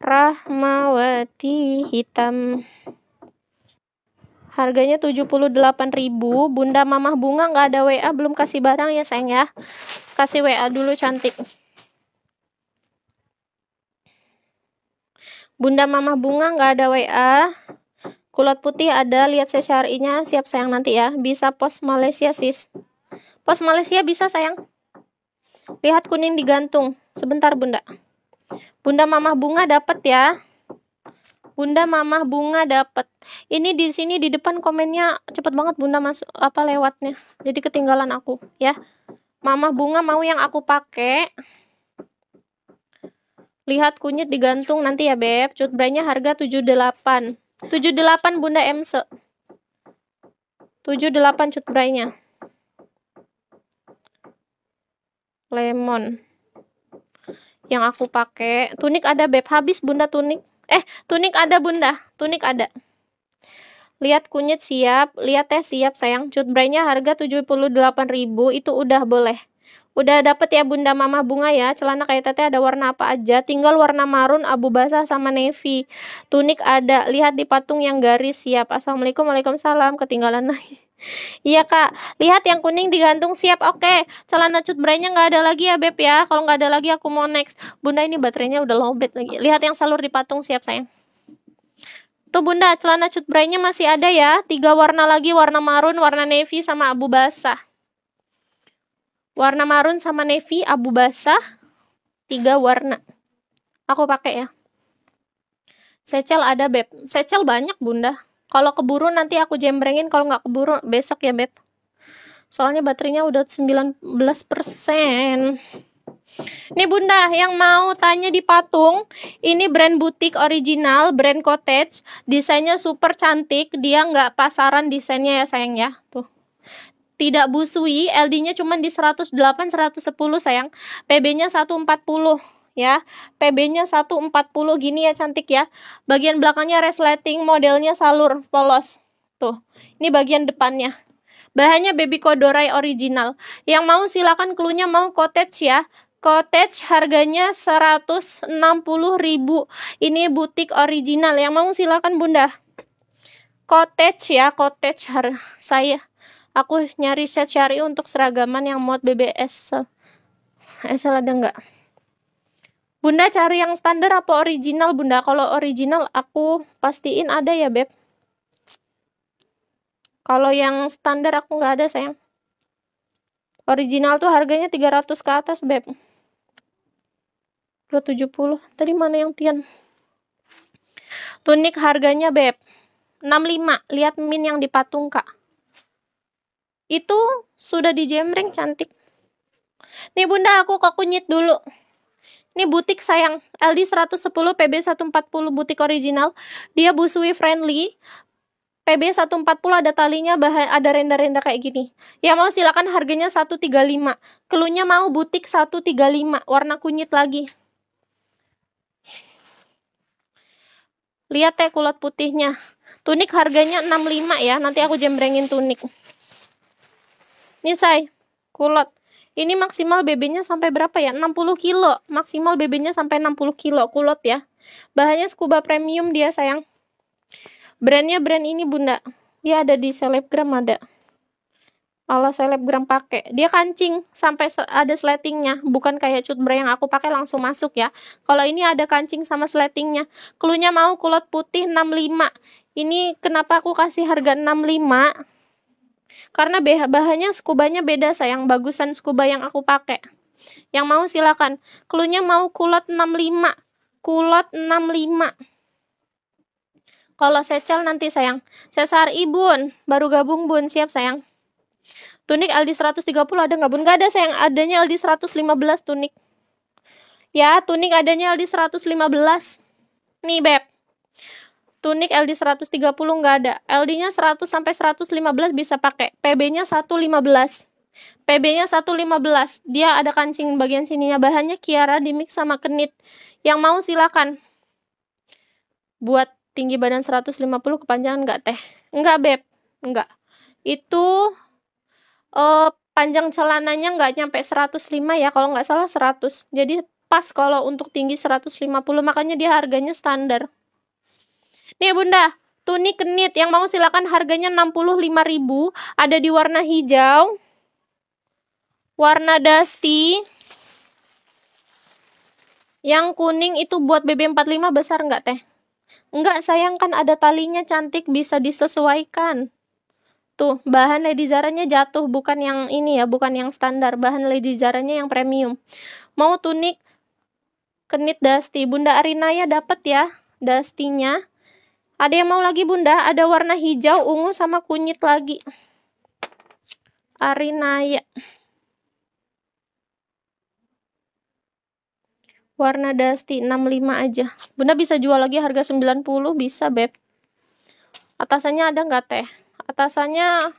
[SPEAKER 1] Rahmawati hitam. Harganya 78.000. Bunda Mamah Bunga nggak ada WA, belum kasih barang ya sayang ya. Kasih WA dulu cantik. Bunda Mamah Bunga nggak ada WA, Kulot putih ada, lihat CCRI-nya, siap sayang nanti ya. Bisa pos Malaysia sis. Pos Malaysia bisa sayang. Lihat kuning digantung. Sebentar bunda. Bunda mamah bunga dapat ya. Bunda Mamah Bunga dapat. Ini di sini di depan komennya cepet banget Bunda masuk apa lewatnya. Jadi ketinggalan aku ya. Mamah Bunga mau yang aku pakai. Lihat kunyit digantung nanti ya Beb. Cutbrainya harga 78 tujuh delapan Bunda Emse. 78 cut brainya. Lemon. Yang aku pakai, tunik ada beb habis Bunda tunik. Eh, tunik ada Bunda, tunik ada. Lihat kunyit siap, lihat teh siap sayang. Cut brainya harga ribu itu udah boleh. Udah dapet ya Bunda Mama Bunga ya, celana kayak teteh ada warna apa aja, tinggal warna marun, abu basah, sama navy. Tunik ada, lihat di patung yang garis, siap. Assalamualaikum, Waalaikumsalam, ketinggalan lagi. Iya kak, lihat yang kuning digantung siap oke Celana cut brandnya nggak ada lagi ya Beb ya Kalau gak ada lagi aku mau next Bunda ini baterainya udah lowbat lagi Lihat yang salur di patung siap sayang Tuh bunda, celana cut brandnya masih ada ya. Tiga warna lagi, warna marun, warna navy, sama abu basah. Warna marun sama navy, abu basah, tiga warna. Aku pakai ya. Secel ada beb. Secel banyak bunda. Kalau keburu nanti aku jembrengin, kalau nggak keburu besok ya beb. Soalnya baterainya udah 19%. Ini bunda yang mau tanya di patung Ini brand butik original Brand cottage Desainnya super cantik Dia nggak pasaran desainnya ya sayang ya Tuh tidak busui, LD-nya cuma di 108 110 sayang. PB-nya 140 ya. PB-nya 140 gini ya cantik ya. Bagian belakangnya resleting, modelnya salur polos. Tuh. Ini bagian depannya. Bahannya baby kodorai original. Yang mau silakan klunya mau cottage ya. Cottage harganya 160.000. Ini butik original. Yang mau silakan Bunda. Cottage ya, cottage saya Aku nyari set syari untuk seragaman yang mod BBS. Esel eh, ada nggak? Bunda cari yang standar apa original Bunda? Kalau original aku pastiin ada ya Beb. Kalau yang standar aku nggak ada sayang. Original tuh harganya 300 ke atas Beb. 270. Tadi mana yang Tian? Tunik harganya Beb. 65. Lihat min yang dipatung Kak itu sudah dijembreng cantik. Nih bunda aku kok kunyit dulu. Ini butik sayang, LD 110 PB 140 butik original. Dia busui friendly. PB 140 ada talinya, bahan, ada renda-renda kayak gini. Ya mau silakan harganya 135. Kelunya mau butik 135, warna kunyit lagi. Lihat teh ya, kulot putihnya. Tunik harganya 65 ya, nanti aku jembrengin tunik. Ini say, kulot. Ini maksimal BB-nya sampai berapa ya? 60 kilo. Maksimal BB-nya sampai 60 kilo kulot ya. Bahannya scuba premium dia sayang. Brandnya brand ini bunda. Dia ada di selebgram ada. Kalau selebgram pakai. Dia kancing sampai ada sletingnya, bukan kayak cutbra yang aku pakai langsung masuk ya. Kalau ini ada kancing sama sletingnya. Kelunya mau kulot putih 65. Ini kenapa aku kasih harga 65? Karena bahannya skubanya beda sayang, bagusan skuba yang aku pakai. Yang mau silakan. Klunya mau kulot 65. Kulot 65. Kalau secel nanti sayang. Sesar ibun, baru gabung bun, siap sayang. Tunik Aldi 130 ada nggak bun? Nggak ada sayang, adanya Aldi 115 tunik. Ya, tunik adanya Aldi 115. Nih beb, Tunik LD 130 nggak ada. LD-nya 100 sampai 115 bisa pakai. PB-nya 115. PB-nya 115. Dia ada kancing bagian sininya. Bahannya Kiara dimix sama kenit. Yang mau silakan. Buat tinggi badan 150 kepanjangan nggak teh? Nggak, Beb. Nggak. Itu uh, panjang celananya nggak nyampe 105 ya. Kalau nggak salah 100. Jadi pas kalau untuk tinggi 150. Makanya dia harganya standar. Nih iya, bunda, tunik knit yang mau silakan harganya 65.000 ada di warna hijau warna dusty yang kuning itu buat BB45 besar nggak teh? Nggak sayang kan ada talinya cantik bisa disesuaikan tuh bahan Lady Zara-nya jatuh bukan yang ini ya bukan yang standar bahan Lady Zara-nya yang premium mau tunik kenit dusty Bunda Arinaya dapat ya dustinya ada yang mau lagi bunda? Ada warna hijau, ungu, sama kunyit lagi. Arinaya. Warna dusty 65 aja. Bunda bisa jual lagi harga 90, bisa Beb. Atasannya ada nggak teh? Atasannya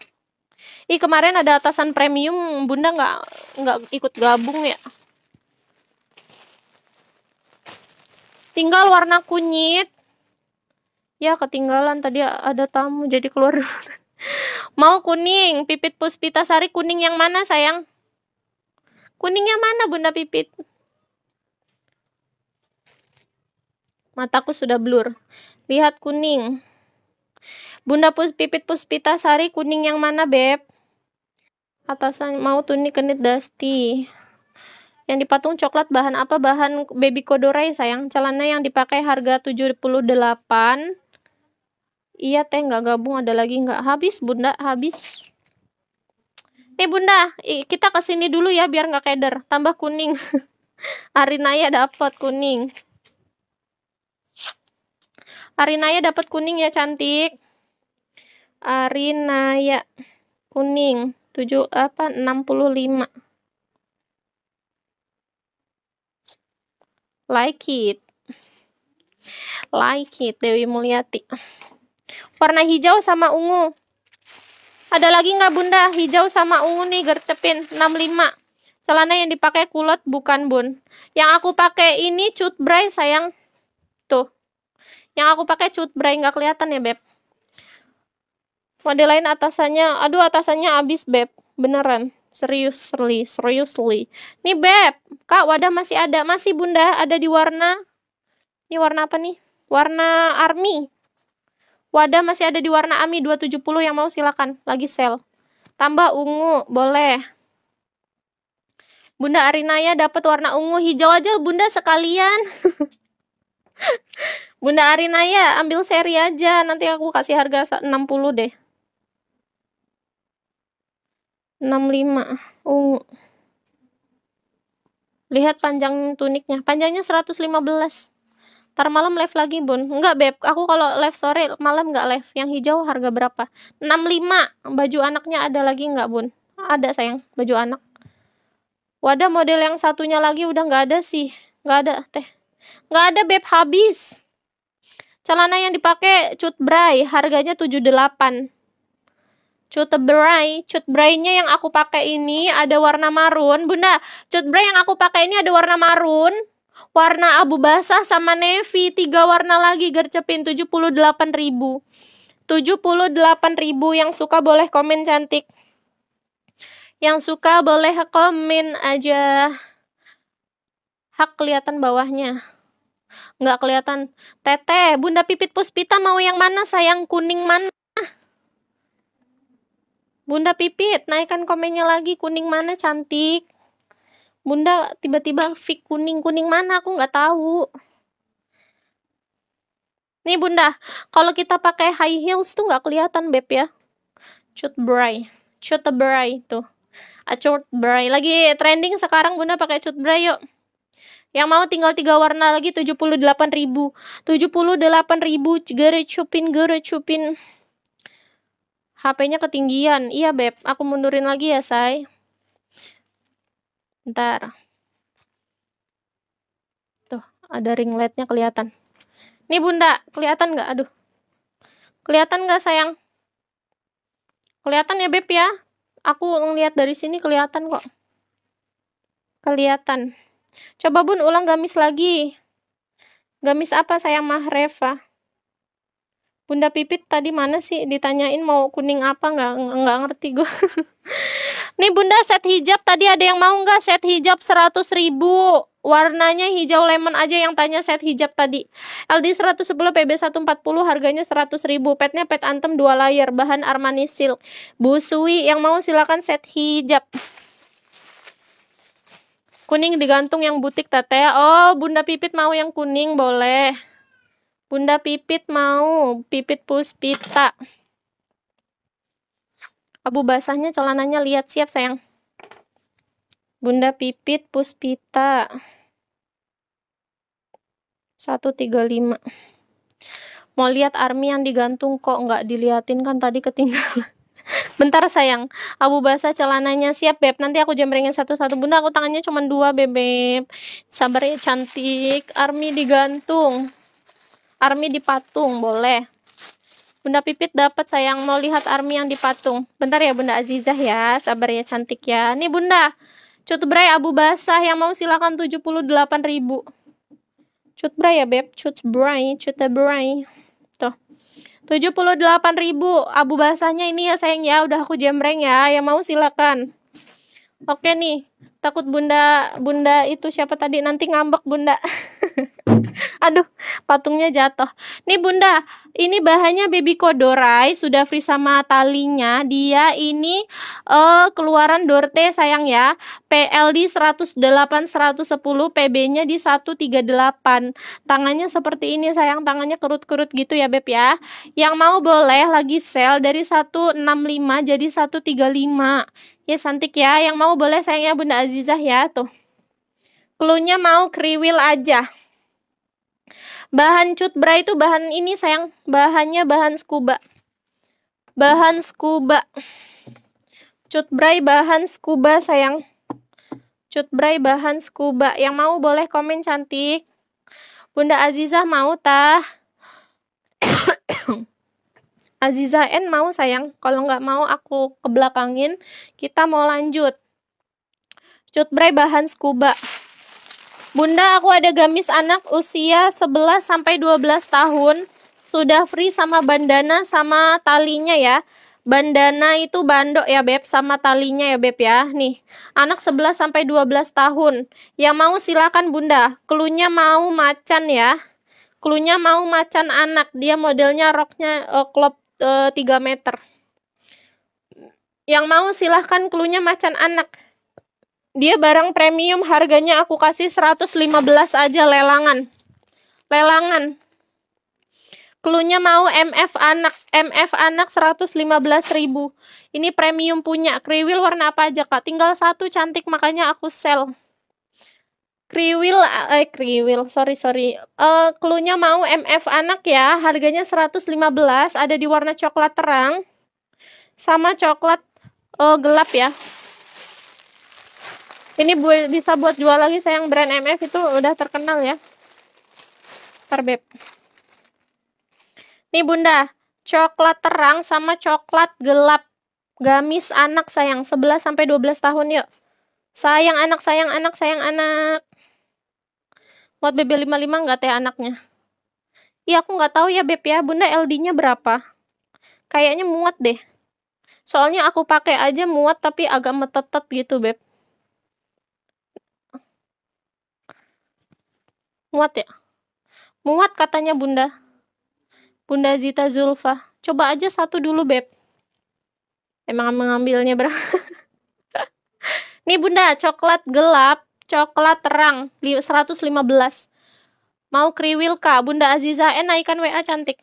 [SPEAKER 1] Ih kemarin ada atasan premium, Bunda nggak nggak ikut gabung ya. Tinggal warna kunyit, Ya ketinggalan tadi ada tamu jadi keluar dulu. Mau kuning, Pipit Puspita Sari kuning yang mana sayang? Kuningnya mana Bunda Pipit? Mataku sudah blur. Lihat kuning. Bunda Pus Pipit Puspita Sari kuning yang mana Beb? Atasan mau tunik kenit dusty. Yang dipatung coklat bahan apa? Bahan baby kodorai sayang. Celana yang dipakai harga 78 Iya teh nggak gabung ada lagi nggak habis bunda habis. Nih bunda kita kesini dulu ya biar nggak keder tambah kuning. Arinaya dapat kuning. Arinaya dapat kuning ya cantik. Arinaya kuning tujuh apa enam puluh lima Like it. Like it Dewi Mulyati. Warna hijau sama ungu. Ada lagi nggak bunda? Hijau sama ungu nih gercepin. 65. Celana yang dipakai kulot bukan bun. Yang aku pakai ini cut bray sayang. Tuh. Yang aku pakai cut bray nggak kelihatan ya beb. Model lain atasannya. Aduh atasannya abis beb. Beneran seriously, seriously. Nih beb, kak wadah masih ada, masih bunda ada di warna, ini warna apa nih? Warna army. Wadah masih ada di warna AMI 270 yang mau silakan. Lagi sel. Tambah ungu, boleh. Bunda Arinaya dapat warna ungu, hijau aja Bunda sekalian. Bunda Arinaya ambil seri aja, nanti aku kasih harga 60 deh. 65 ungu. Lihat panjang tuniknya, panjangnya 115. Ntar malam live lagi bun Enggak beb Aku kalau live sore malam enggak live Yang hijau harga berapa? 65 Baju anaknya ada lagi enggak, bun? Ada sayang Baju anak Wadah model yang satunya lagi udah enggak ada sih Enggak ada teh Enggak ada beb habis Celana yang dipakai cut bray Harganya 78 cut bray cut braynya yang aku pakai ini ada warna marun bunda cut bray yang aku pakai ini ada warna marun warna abu basah sama navy, tiga warna lagi gercepin 78 ribu. 78 ribu yang suka boleh komen cantik. Yang suka boleh komen aja. Hak kelihatan bawahnya. Nggak kelihatan. teteh Bunda Pipit Puspita mau yang mana sayang? Kuning mana? Bunda Pipit, naikkan komennya lagi. Kuning mana cantik? bunda tiba-tiba fik kuning kuning mana aku nggak tahu nih bunda kalau kita pakai high heels tuh nggak kelihatan beb ya cut bray cut bray tuh a ah, cut bray lagi trending sekarang bunda pakai cut bray yuk yang mau tinggal tiga warna lagi tujuh puluh delapan ribu tujuh puluh delapan ribu cupin gercupin cupin HP-nya ketinggian iya beb aku mundurin lagi ya say Ntar. Tuh, ada ring ringletnya kelihatan. ini bunda, kelihatan nggak? Aduh. Kelihatan nggak sayang? Kelihatan ya Beb ya? Aku ngeliat dari sini kelihatan kok. Kelihatan. Coba bun ulang gamis lagi. Gamis apa sayang mah Reva? Bunda Pipit tadi mana sih ditanyain mau kuning apa nggak nggak ngerti gue. Nih bunda set hijab tadi ada yang mau nggak set hijab 100 ribu? Warnanya hijau lemon aja yang tanya set hijab tadi. LD 110 PB 140 harganya 100 ribu. Petnya pet antem 2 layar Bahan Armani Silk. busui yang mau silakan set hijab. Kuning digantung yang butik tete Oh bunda pipit mau yang kuning boleh. Bunda pipit mau. Pipit puspita. Abu basahnya celananya lihat siap sayang. Bunda Pipit Puspita. 135. Mau lihat army yang digantung kok nggak diliatin kan tadi ketinggalan. Bentar sayang, Abu basah celananya siap beb. Nanti aku jembrengin satu-satu. Bunda aku tangannya cuma dua bebek. Sabar ya cantik. Army digantung. Army dipatung boleh. Bunda Pipit dapat sayang mau lihat Army yang dipatung. Bentar ya Bunda Azizah ya, sabarnya cantik ya. Nih Bunda, cut bray abu basah yang mau silakan delapan ribu. Cut bray ya Beb, cut bray, cut bray. Tuh. delapan ribu abu basahnya ini ya sayang ya, udah aku jemreng ya. Yang mau silakan. Oke nih, takut bunda bunda itu siapa tadi nanti ngambek bunda aduh patungnya jatuh nih bunda ini bahannya baby kodorai sudah free sama talinya dia ini uh, keluaran dorte sayang ya PLD 108 110 PB nya di 138 tangannya seperti ini sayang tangannya kerut-kerut gitu ya beb ya yang mau boleh lagi sel dari 165 jadi 135 Ya cantik ya, yang mau boleh sayangnya Bunda Azizah ya tuh. Klunya mau kriwil aja. Bahan cut bra itu bahan ini sayang, bahannya bahan scuba. Bahan scuba. Cut bra bahan scuba sayang. Cut bra bahan scuba. Yang mau boleh komen cantik. Bunda Azizah mau tah? Aziza N mau sayang, kalau nggak mau aku kebelakangin, kita mau lanjut. Cutbray bahan scuba. Bunda, aku ada gamis anak usia 11 sampai 12 tahun. Sudah free sama bandana sama talinya ya. Bandana itu bandok ya Beb sama talinya ya Beb ya. Nih, anak 11 sampai 12 tahun. Yang mau silakan Bunda. Kelunya mau macan ya. Klunya mau macan anak, dia modelnya roknya uh, eh, klop uh, eh, 3 meter. Yang mau silahkan klunya macan anak. Dia barang premium harganya aku kasih 115 aja lelangan. Lelangan. Klunya mau MF anak. MF anak 115 ribu. Ini premium punya. Kriwil warna apa aja kak? Tinggal satu cantik makanya aku sell. Kriwil eh kriwil, sorry sorry. uh, mau MF anak ya. Harganya 115, ada di warna coklat terang sama coklat uh, gelap ya. Ini bu bisa buat jual lagi sayang brand MF itu udah terkenal ya. Terbeb. Nih Bunda, coklat terang sama coklat gelap. Gamis anak sayang 11 sampai 12 tahun yuk. Sayang anak, sayang anak, sayang anak. Muat BB55 nggak teh anaknya? Iya aku nggak tahu ya Beb ya, Bunda LD-nya berapa? Kayaknya muat deh. Soalnya aku pakai aja muat tapi agak metetet gitu Beb. Muat ya? Muat katanya Bunda. Bunda Zita Zulfa. Coba aja satu dulu Beb. Emang mengambilnya berapa? Nih Bunda, coklat gelap coklat terang 115. Mau kriwil kak, Bunda Aziza N eh, naikkan WA cantik.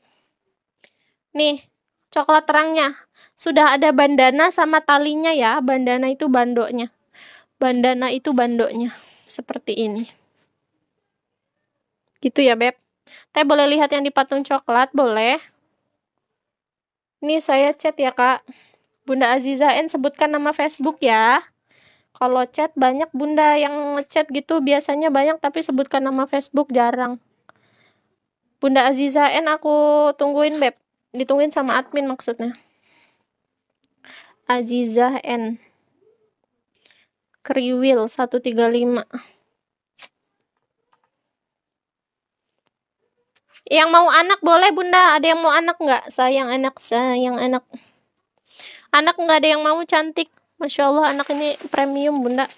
[SPEAKER 1] Nih, coklat terangnya. Sudah ada bandana sama talinya ya. Bandana itu bandoknya. Bandana itu bandoknya. Seperti ini. Gitu ya, Beb. Teh boleh lihat yang di patung coklat, boleh. Ini saya chat ya, Kak. Bunda Aziza N sebutkan nama Facebook ya. Kalau chat banyak bunda yang ngechat gitu biasanya banyak tapi sebutkan nama Facebook jarang. Bunda Aziza N aku tungguin beb. Ditungguin sama admin maksudnya. Aziza N. Kriwil 135. Yang mau anak boleh bunda, ada yang mau anak nggak? Sayang anak, sayang anak. Anak nggak ada yang mau cantik. Masya Allah anak ini premium bunda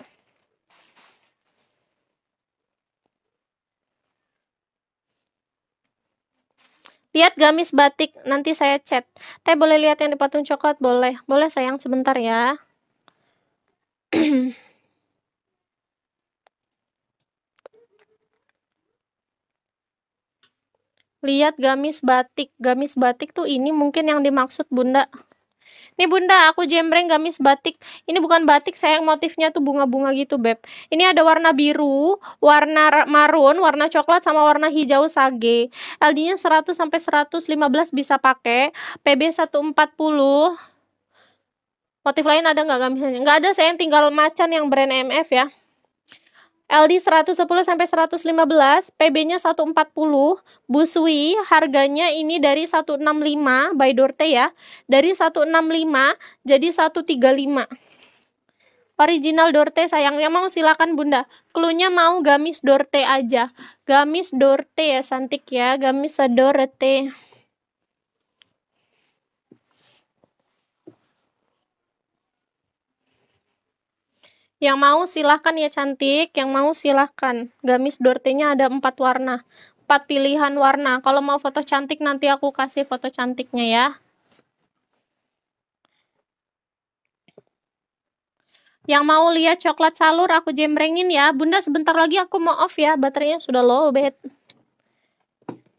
[SPEAKER 1] Lihat gamis batik, nanti saya chat. Teh boleh lihat yang di patung coklat? Boleh. Boleh sayang, sebentar ya. lihat gamis batik. Gamis batik tuh ini mungkin yang dimaksud Bunda. Nih bunda, aku jembreng gamis batik. Ini bukan batik, sayang motifnya tuh bunga-bunga gitu, Beb. Ini ada warna biru, warna marun, warna coklat, sama warna hijau sage. LD-nya 100 sampai 115 bisa pakai. PB 140. Motif lain ada nggak gamisnya? Nggak ada, sayang tinggal macan yang brand MF ya. LD 110 sampai 115, PB-nya 140, Busui harganya ini dari 165 by Dorte ya. Dari 165 jadi 135. Original Dorte sayangnya mau silakan Bunda. Klunya mau gamis Dorte aja. Gamis Dorte ya cantik ya, gamis Dorte. Yang mau silahkan ya cantik, yang mau silahkan. Gamis dortenya ada empat warna, empat pilihan warna. Kalau mau foto cantik nanti aku kasih foto cantiknya ya. Yang mau lihat coklat salur aku jembrengin ya. Bunda sebentar lagi aku mau off ya. Baterainya sudah low, Beb.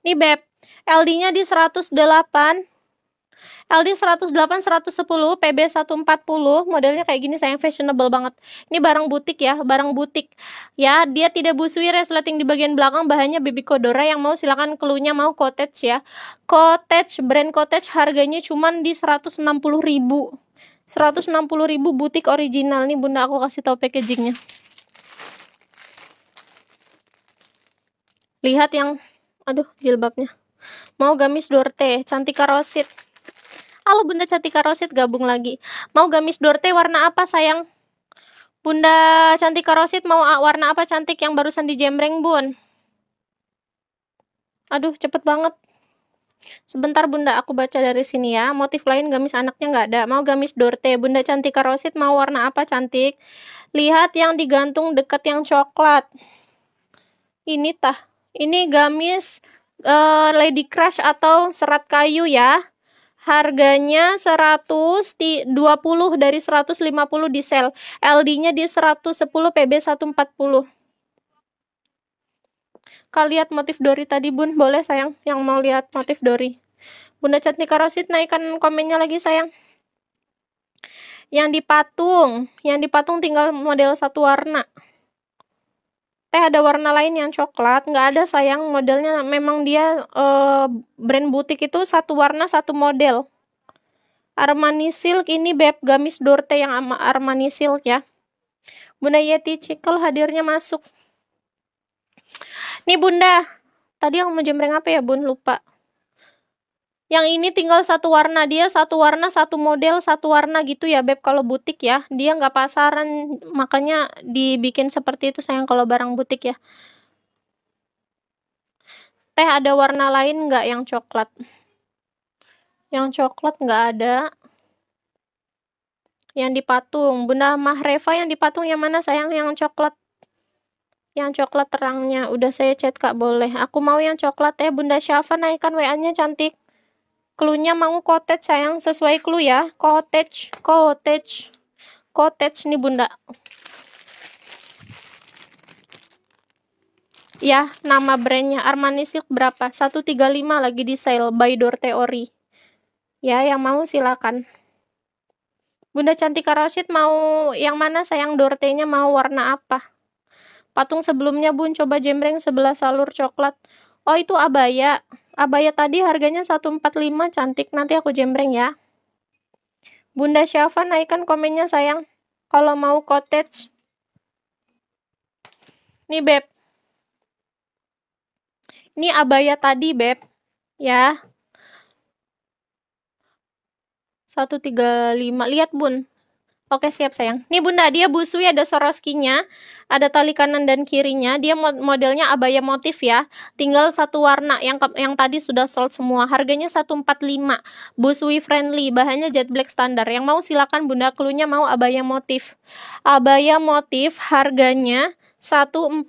[SPEAKER 1] Nih, Beb. LD-nya di 108. LD 108 110 PB 140 modelnya kayak gini sayang fashionable banget ini barang butik ya barang butik ya dia tidak busui resleting ya, di bagian belakang bahannya baby kodora yang mau silakan keluhnya mau cottage ya cottage brand cottage harganya cuman di 160 ribu 160 ribu butik original nih bunda aku kasih tau packagingnya lihat yang aduh jilbabnya mau gamis dorte cantik rosit Halo Bunda Cantika Rosit gabung lagi. Mau gamis Dorte warna apa sayang? Bunda Cantika Rosit mau ah, warna apa cantik yang barusan dijembreng Bun? Aduh cepet banget. Sebentar bunda, aku baca dari sini ya. Motif lain gamis anaknya nggak ada. Mau gamis dorte, bunda cantika rosit mau warna apa cantik? Lihat yang digantung deket yang coklat. Ini tah, ini gamis uh, lady crush atau serat kayu ya harganya 120 dari 150 di sel. LD-nya di 110 PB 140. Kak lihat motif Dori tadi Bun, boleh sayang yang mau lihat motif Dori. Bunda Cantika Rosit naikkan komennya lagi sayang. Yang dipatung, yang dipatung tinggal model satu warna teh ada warna lain yang coklat nggak ada sayang modelnya memang dia uh, brand butik itu satu warna satu model Armani Silk ini beb gamis dorte yang ama Armani Silk ya Bunda Yeti Cikal hadirnya masuk nih Bunda tadi yang mau jembreng apa ya Bun lupa yang ini tinggal satu warna dia, satu warna, satu model, satu warna gitu ya Beb kalau butik ya. Dia nggak pasaran, makanya dibikin seperti itu sayang kalau barang butik ya. Teh ada warna lain nggak yang coklat? Yang coklat nggak ada. Yang dipatung, Bunda Mahreva yang dipatung yang mana sayang? Yang coklat yang coklat terangnya udah saya chat kak boleh aku mau yang coklat ya bunda Syafa naikkan wa nya cantik Cluenya mau cottage sayang, sesuai clue ya. Cottage, cottage, cottage nih bunda. Ya, nama brandnya Armani Silk berapa? 135 lagi di sale by Door Theory. Ya, yang mau silakan. Bunda cantik Rashid mau yang mana sayang dortenya nya mau warna apa? Patung sebelumnya Bun coba jembreng sebelah salur coklat. Oh, itu abaya. Abaya tadi harganya 145 cantik, nanti aku jembreng ya. Bunda Syafa naikkan komennya sayang. Kalau mau cottage. Nih Beb. Ini abaya tadi Beb. Ya. 135. Lihat Bun, Oke siap sayang. Nih bunda dia busui ada soroskinya, ada tali kanan dan kirinya. Dia modelnya abaya motif ya. Tinggal satu warna yang yang tadi sudah sold semua. Harganya 145. Busui friendly, bahannya jet black standar. Yang mau silakan bunda keluarnya mau abaya motif. Abaya motif harganya 145.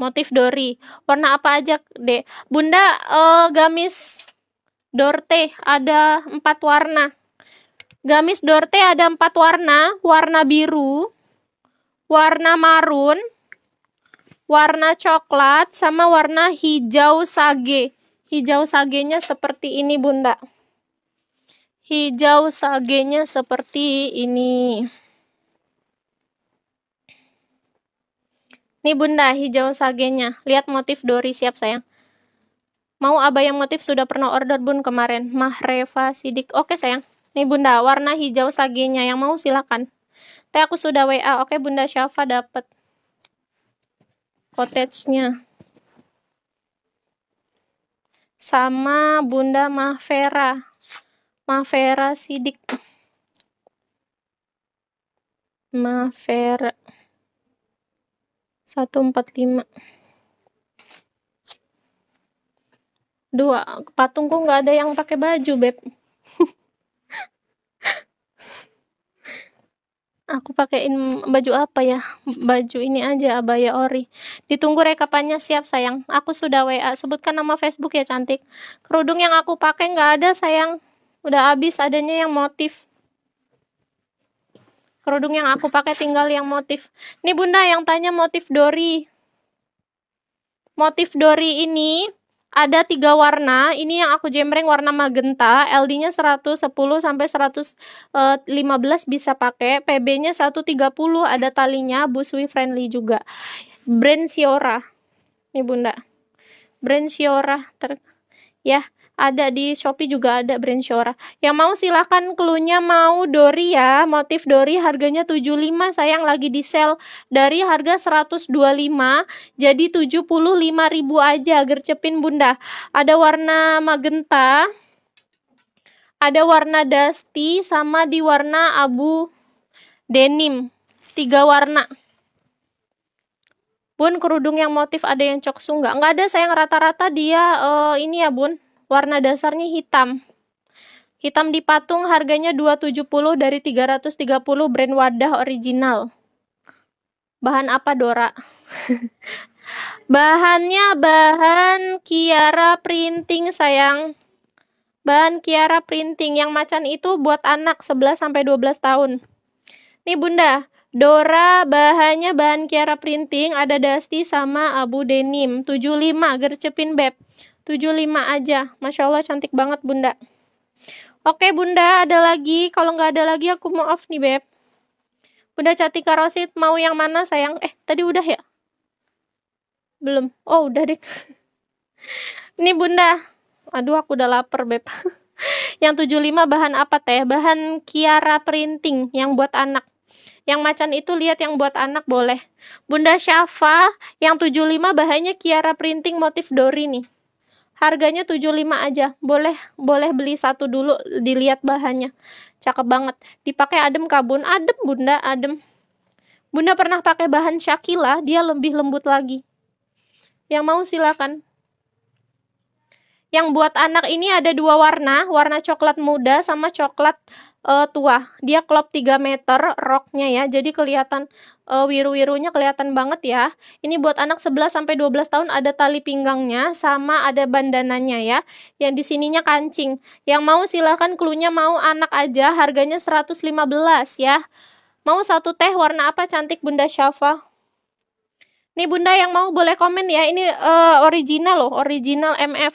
[SPEAKER 1] Motif dori. Warna apa aja, deh, Bunda uh, gamis Dorte ada empat warna Gamis Dorte ada empat warna, warna biru, warna marun, warna coklat, sama warna hijau sage. Hijau sagenya seperti ini bunda. Hijau sagenya seperti ini. Ini bunda, hijau sagenya. Lihat motif Dori siap sayang. Mau yang motif sudah pernah order bun kemarin. Mah Reva Sidik. Oke sayang. Nih bunda, warna hijau sagenya yang mau silakan. Teh aku sudah WA, oke bunda Syafa dapat cottage-nya. Sama bunda Mahvera. Mahvera Sidik. Mahvera. 145. Dua, patungku nggak ada yang pakai baju, Beb. aku pakaiin baju apa ya baju ini aja abaya ori ditunggu rekapannya siap sayang aku sudah WA sebutkan nama Facebook ya cantik kerudung yang aku pakai nggak ada sayang udah habis adanya yang motif kerudung yang aku pakai tinggal yang motif ini bunda yang tanya motif Dori motif Dori ini ada tiga warna. Ini yang aku jembreng warna magenta, LD-nya 110 sampai 115 eh, bisa pakai, PB-nya 130 ada talinya, busui friendly juga. Brand Siora. Nih Bunda. Brand Siora ter ya ada di Shopee juga ada brand Shora. Yang mau silahkan klunya mau Dori ya, motif Dori harganya 75 sayang lagi di sale dari harga 125 jadi 75.000 aja gercepin Bunda. Ada warna magenta, ada warna dusty sama di warna abu denim. Tiga warna. Bun, kerudung yang motif ada yang coksu nggak? Nggak ada, sayang rata-rata dia uh, ini ya, Bun Warna dasarnya hitam. Hitam di patung harganya 270 dari 330 brand wadah original. Bahan apa Dora? Bahannya bahan Kiara printing sayang. Bahan Kiara printing yang macan itu buat anak 11 sampai 12 tahun. Nih Bunda, Dora bahannya bahan Kiara printing ada dusty sama abu denim 75 gercepin beb. 75 aja. Masya Allah cantik banget bunda. Oke bunda ada lagi. Kalau nggak ada lagi aku mau off nih beb. Bunda Catika Karosit mau yang mana sayang? Eh tadi udah ya? Belum. Oh udah deh. Ini bunda. Aduh aku udah lapar beb. yang 75 bahan apa teh? Bahan Kiara Printing yang buat anak. Yang macan itu lihat yang buat anak boleh. Bunda Syafa yang 75 bahannya Kiara Printing motif Dori nih. Harganya 75 aja. Boleh boleh beli satu dulu dilihat bahannya. Cakep banget. Dipakai adem kabun. Adem Bunda, adem. Bunda pernah pakai bahan Shakila, dia lebih lembut lagi. Yang mau silakan. Yang buat anak ini ada dua warna, warna coklat muda sama coklat uh, tua. Dia klop 3 meter roknya ya. Jadi kelihatan uh, wiru-wirunya kelihatan banget ya. Ini buat anak 11 sampai 12 tahun ada tali pinggangnya sama ada bandananya ya. Yang di sininya kancing. Yang mau silahkan klunya mau anak aja harganya 115 ya. Mau satu teh warna apa cantik Bunda Syafa? Nih Bunda yang mau boleh komen ya. Ini uh, original loh, original MF.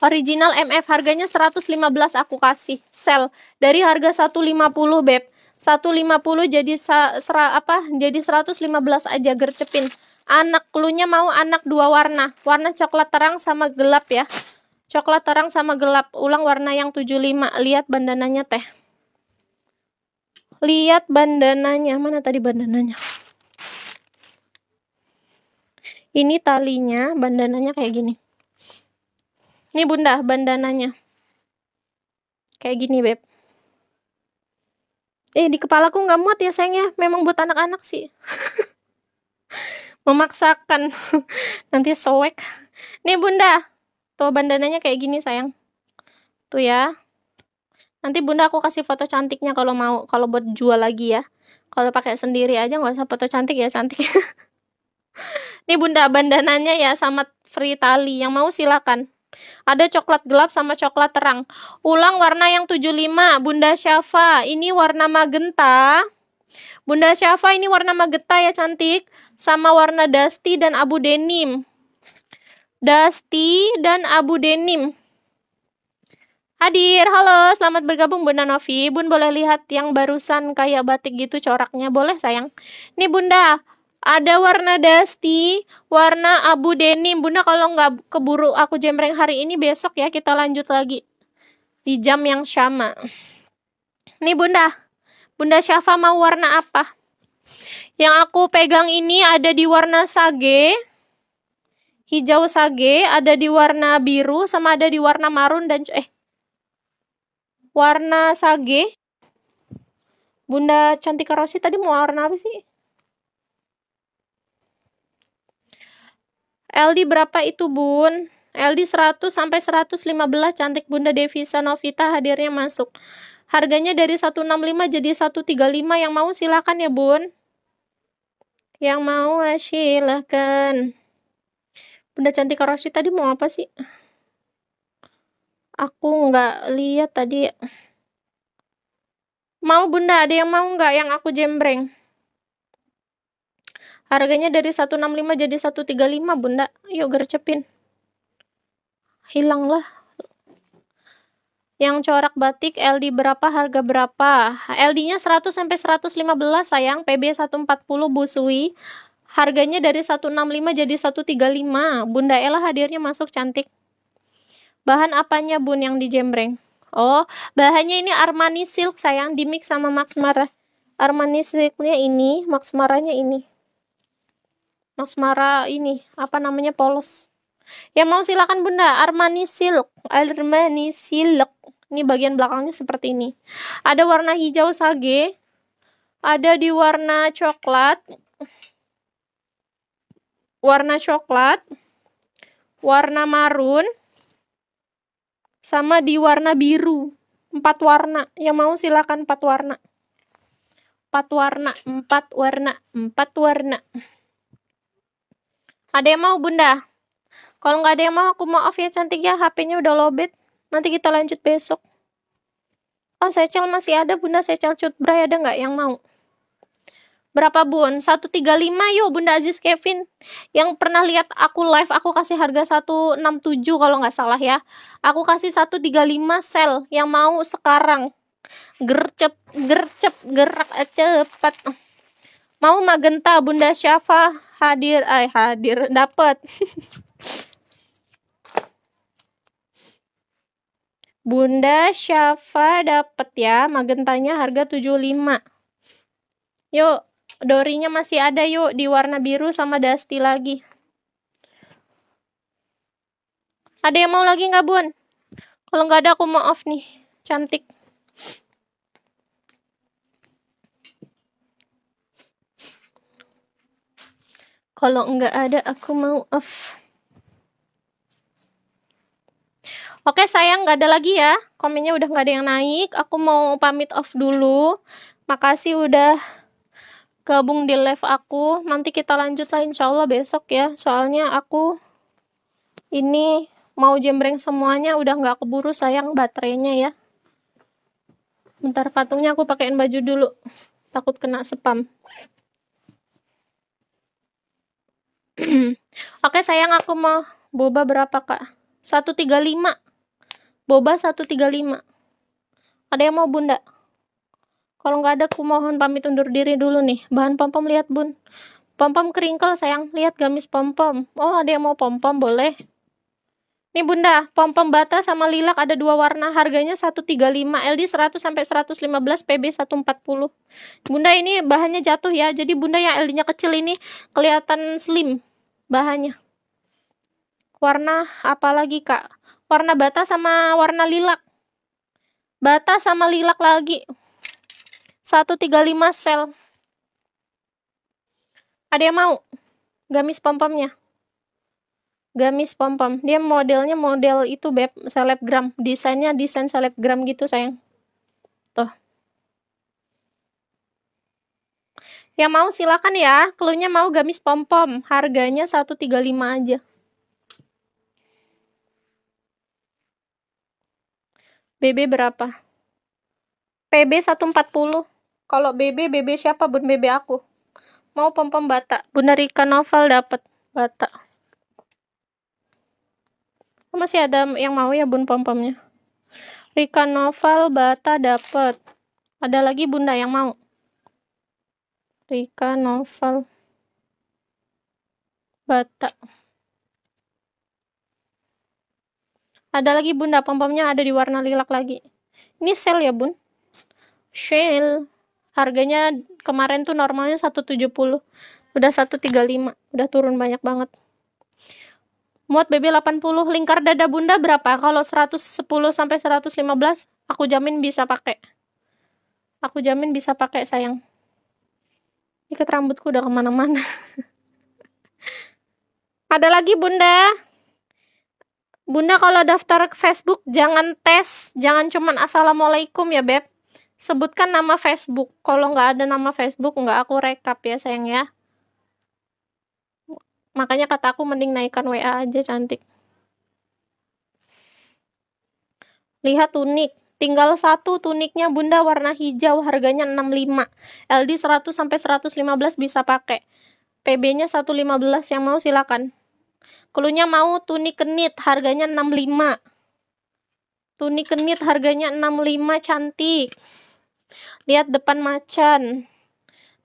[SPEAKER 1] Original MF harganya 115 aku kasih sell dari harga 150 beb. 150 jadi sera, apa? Jadi 115 aja gercepin. Anak klunya mau anak dua warna. Warna coklat terang sama gelap ya. Coklat terang sama gelap. Ulang warna yang 75. Lihat bandananya teh. Lihat bandananya. Mana tadi bandananya? Ini talinya, bandananya kayak gini. Ini bunda bandananya. Kayak gini, Beb. Eh, di kepalaku nggak muat ya sayangnya. Memang buat anak-anak sih. Memaksakan. Nanti soek. Nih bunda. Tuh bandananya kayak gini sayang. Tuh ya. Nanti bunda aku kasih foto cantiknya kalau mau. Kalau buat jual lagi ya. Kalau pakai sendiri aja nggak usah foto cantik ya cantik. Nih bunda bandananya ya sama free tali. Yang mau silakan. Ada coklat gelap sama coklat terang. Ulang warna yang 75, Bunda Syafa. Ini warna magenta. Bunda Syafa ini warna magenta ya cantik. Sama warna dusty dan abu denim. Dusty dan abu denim. Hadir, halo, selamat bergabung Bunda Novi. Bun boleh lihat yang barusan kayak batik gitu coraknya, boleh sayang. Nih Bunda, ada warna dusty, warna abu denim. Bunda kalau nggak keburu aku jembreng hari ini besok ya kita lanjut lagi di jam yang sama. Nih Bunda, Bunda Syafa mau warna apa? Yang aku pegang ini ada di warna sage, hijau sage, ada di warna biru, sama ada di warna marun dan eh warna sage. Bunda cantik Rosi tadi mau warna apa sih? LD berapa itu bun? LD 100 sampai 115 cantik bunda devisa Novita hadirnya masuk. Harganya dari 165 jadi 135 yang mau silakan ya bun. Yang mau ah, silakan. Bunda cantik Rosi tadi mau apa sih? Aku nggak lihat tadi. Mau bunda ada yang mau nggak yang aku jembreng? Harganya dari 165 jadi 135, Bunda. Yuk gercepin. Hilanglah. Yang corak batik LD berapa harga berapa? LD-nya 100 sampai 115 sayang, PB 140 Busui. Harganya dari 165 jadi 135. Bunda Ella hadirnya masuk cantik. Bahan apanya Bun yang dijembreng? Oh, bahannya ini Armani Silk sayang, dimix sama Max Mara. Armani Silk-nya ini, Max Mara-nya ini. Mas ini apa namanya polos. Ya mau silakan Bunda Armani Silk, Armani Silk. Ini bagian belakangnya seperti ini. Ada warna hijau sage, ada di warna coklat. Warna coklat, warna marun, sama di warna biru. Empat warna. Yang mau silakan empat warna. Empat warna, empat warna, empat warna. Empat warna. Ada yang mau bunda? Kalau nggak ada yang mau aku maaf ya cantik ya HP-nya udah lobet. Nanti kita lanjut besok. Oh saya secel masih ada bunda Saya secel cutbray ada nggak yang mau? Berapa bun? 135 yuk bunda Aziz Kevin. Yang pernah lihat aku live aku kasih harga 167 kalau nggak salah ya. Aku kasih 135 sel yang mau sekarang. Gercep, gercep, gerak eh, cepat. Mau Magenta Bunda Syafa hadir ay hadir dapat. Bunda Syafa dapat ya, magentanya harga 75. Yuk, dorinya masih ada yuk di warna biru sama dusty lagi. Ada yang mau lagi nggak bun? Kalau nggak ada aku mau off nih. Cantik. Kalau nggak ada aku mau off. Oke sayang nggak ada lagi ya. Komennya udah nggak ada yang naik. Aku mau pamit off dulu. Makasih udah gabung di live aku. Nanti kita lanjut lah insya Allah besok ya. Soalnya aku ini mau jembreng semuanya udah nggak keburu sayang baterainya ya. Bentar patungnya aku pakaiin baju dulu. Takut kena spam. Oke sayang aku mau boba berapa kak? 135 Boba 135 Ada yang mau bunda? Kalau nggak ada aku mohon pamit undur diri dulu nih Bahan pom-pom lihat bun Pom-pom keringkel sayang Lihat gamis pom-pom Oh ada yang mau pom-pom boleh Nih bunda, pom-pom bata sama lilak ada dua warna, harganya 135, LD 100 sampai 115, PB 140. Bunda ini bahannya jatuh ya, jadi bunda yang LD-nya kecil ini kelihatan slim bahannya. Warna apa lagi, Kak? Warna bata sama warna lilak. Bata sama lilak lagi. 135 sel. Ada yang mau? Gamis pom-pomnya. Gamis pom-pom. Dia modelnya model itu, Beb. Selebgram. Desainnya desain selebgram gitu, sayang. Tuh. Yang mau silakan ya. Keluhnya mau gamis pom-pom. Harganya 135 aja. BB berapa? PB 140. Kalau BB, BB siapa? Bun BB aku. Mau pom-pom bata. Bunda Rika novel dapat bata. Oh, masih ada yang mau ya bun pom-pomnya? Rika novel bata dapat. Ada lagi bunda yang mau? Rika novel Batak ada lagi bunda pom-pomnya ada di warna lilak lagi ini sale ya bun sale harganya kemarin tuh normalnya 170 udah 135 udah turun banyak banget muat BB 80 lingkar dada bunda berapa kalau 110 sampai 115 aku jamin bisa pakai aku jamin bisa pakai sayang Ikat rambutku udah kemana-mana. ada lagi bunda? Bunda kalau daftar ke Facebook jangan tes, jangan cuman assalamualaikum ya beb. Sebutkan nama Facebook. Kalau nggak ada nama Facebook nggak aku rekap ya sayang ya. Makanya kataku mending naikkan WA aja cantik. Lihat unik. Tinggal satu tuniknya Bunda warna hijau harganya 65. LD 100 sampai 115 bisa pakai. PB-nya 115 yang mau silakan. Kelunya mau tunik kenit harganya 65. Tunik kenit harganya 65 cantik. Lihat depan macan.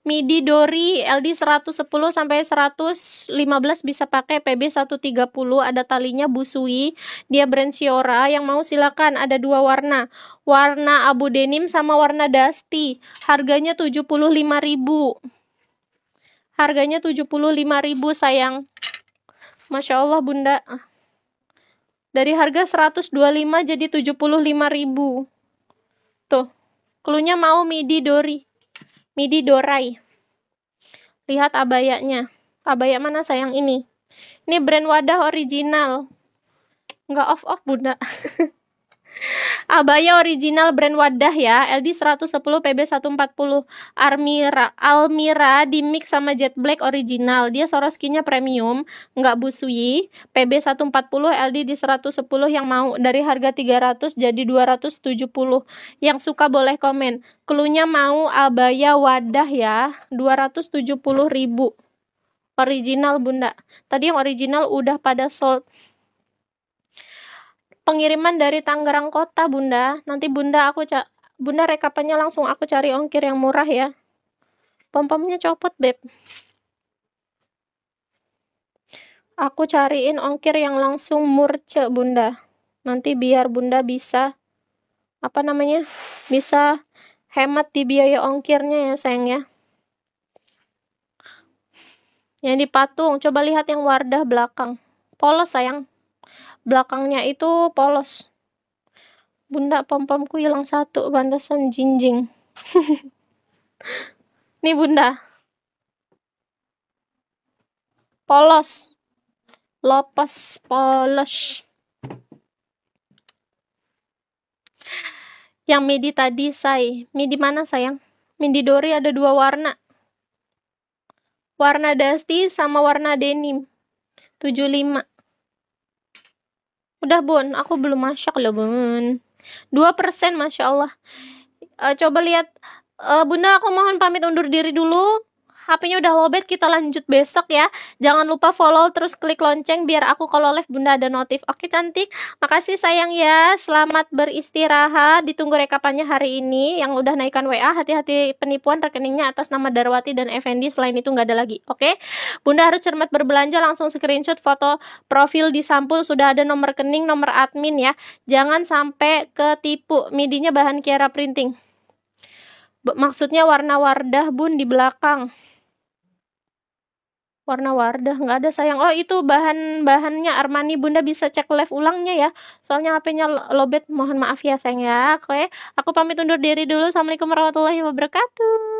[SPEAKER 1] MIDI Dori LD110 sampai 115 bisa pakai PB130 ada talinya busui dia brand siora yang mau silakan ada dua warna warna abu denim sama warna dusty harganya 75.000 harganya 75.000 sayang Masya Allah bunda dari harga 125 jadi 75.000 tuh klunya mau midi dori Midi Dorai. Lihat abayanya. Abaya mana sayang ini? Ini brand wadah original. Nggak off-off, Bunda. Abaya original brand wadah ya. LD 110 PB 140 Armira Almira di mix sama Jet Black original. Dia Soroskinya premium, nggak busui. PB 140 LD di 110 yang mau dari harga 300 jadi 270. Yang suka boleh komen. Kelunya mau abaya wadah ya. 270 ribu original bunda tadi yang original udah pada sold pengiriman dari Tangerang Kota, Bunda. Nanti Bunda aku ca Bunda rekapannya langsung aku cari ongkir yang murah ya. Pom-pomnya copot, Beb. Aku cariin ongkir yang langsung murce, Bunda. Nanti biar Bunda bisa apa namanya? Bisa hemat di biaya ongkirnya ya, sayang ya. Yang di patung, coba lihat yang wardah belakang. Polos, sayang belakangnya itu polos. Bunda pom-pomku hilang satu, bantasan jinjing. ini bunda. Polos. Lopas polos. Yang midi tadi, say. Midi mana sayang? Midi Dori ada dua warna. Warna dusty sama warna denim. 75. Udah bun, aku belum masak loh bun. 2% Masya Allah. Uh, coba lihat. Uh, bunda aku mohon pamit undur diri dulu. HP-nya udah lowbat, kita lanjut besok ya. Jangan lupa follow terus klik lonceng biar aku kalau live Bunda ada notif. Oke cantik, makasih sayang ya. Selamat beristirahat. Ditunggu rekapannya hari ini yang udah naikkan WA. Hati-hati penipuan rekeningnya atas nama Darwati dan Effendi. Selain itu nggak ada lagi. Oke, Bunda harus cermat berbelanja. Langsung screenshot foto profil di sampul sudah ada nomor rekening, nomor admin ya. Jangan sampai ketipu. Midinya bahan Kiara Printing maksudnya warna wardah bun di belakang warna Wardah nggak ada sayang oh itu bahan bahannya Armani bunda bisa cek live ulangnya ya soalnya HP-nya lobet mohon maaf ya sayang ya oke aku pamit undur diri dulu assalamualaikum warahmatullahi wabarakatuh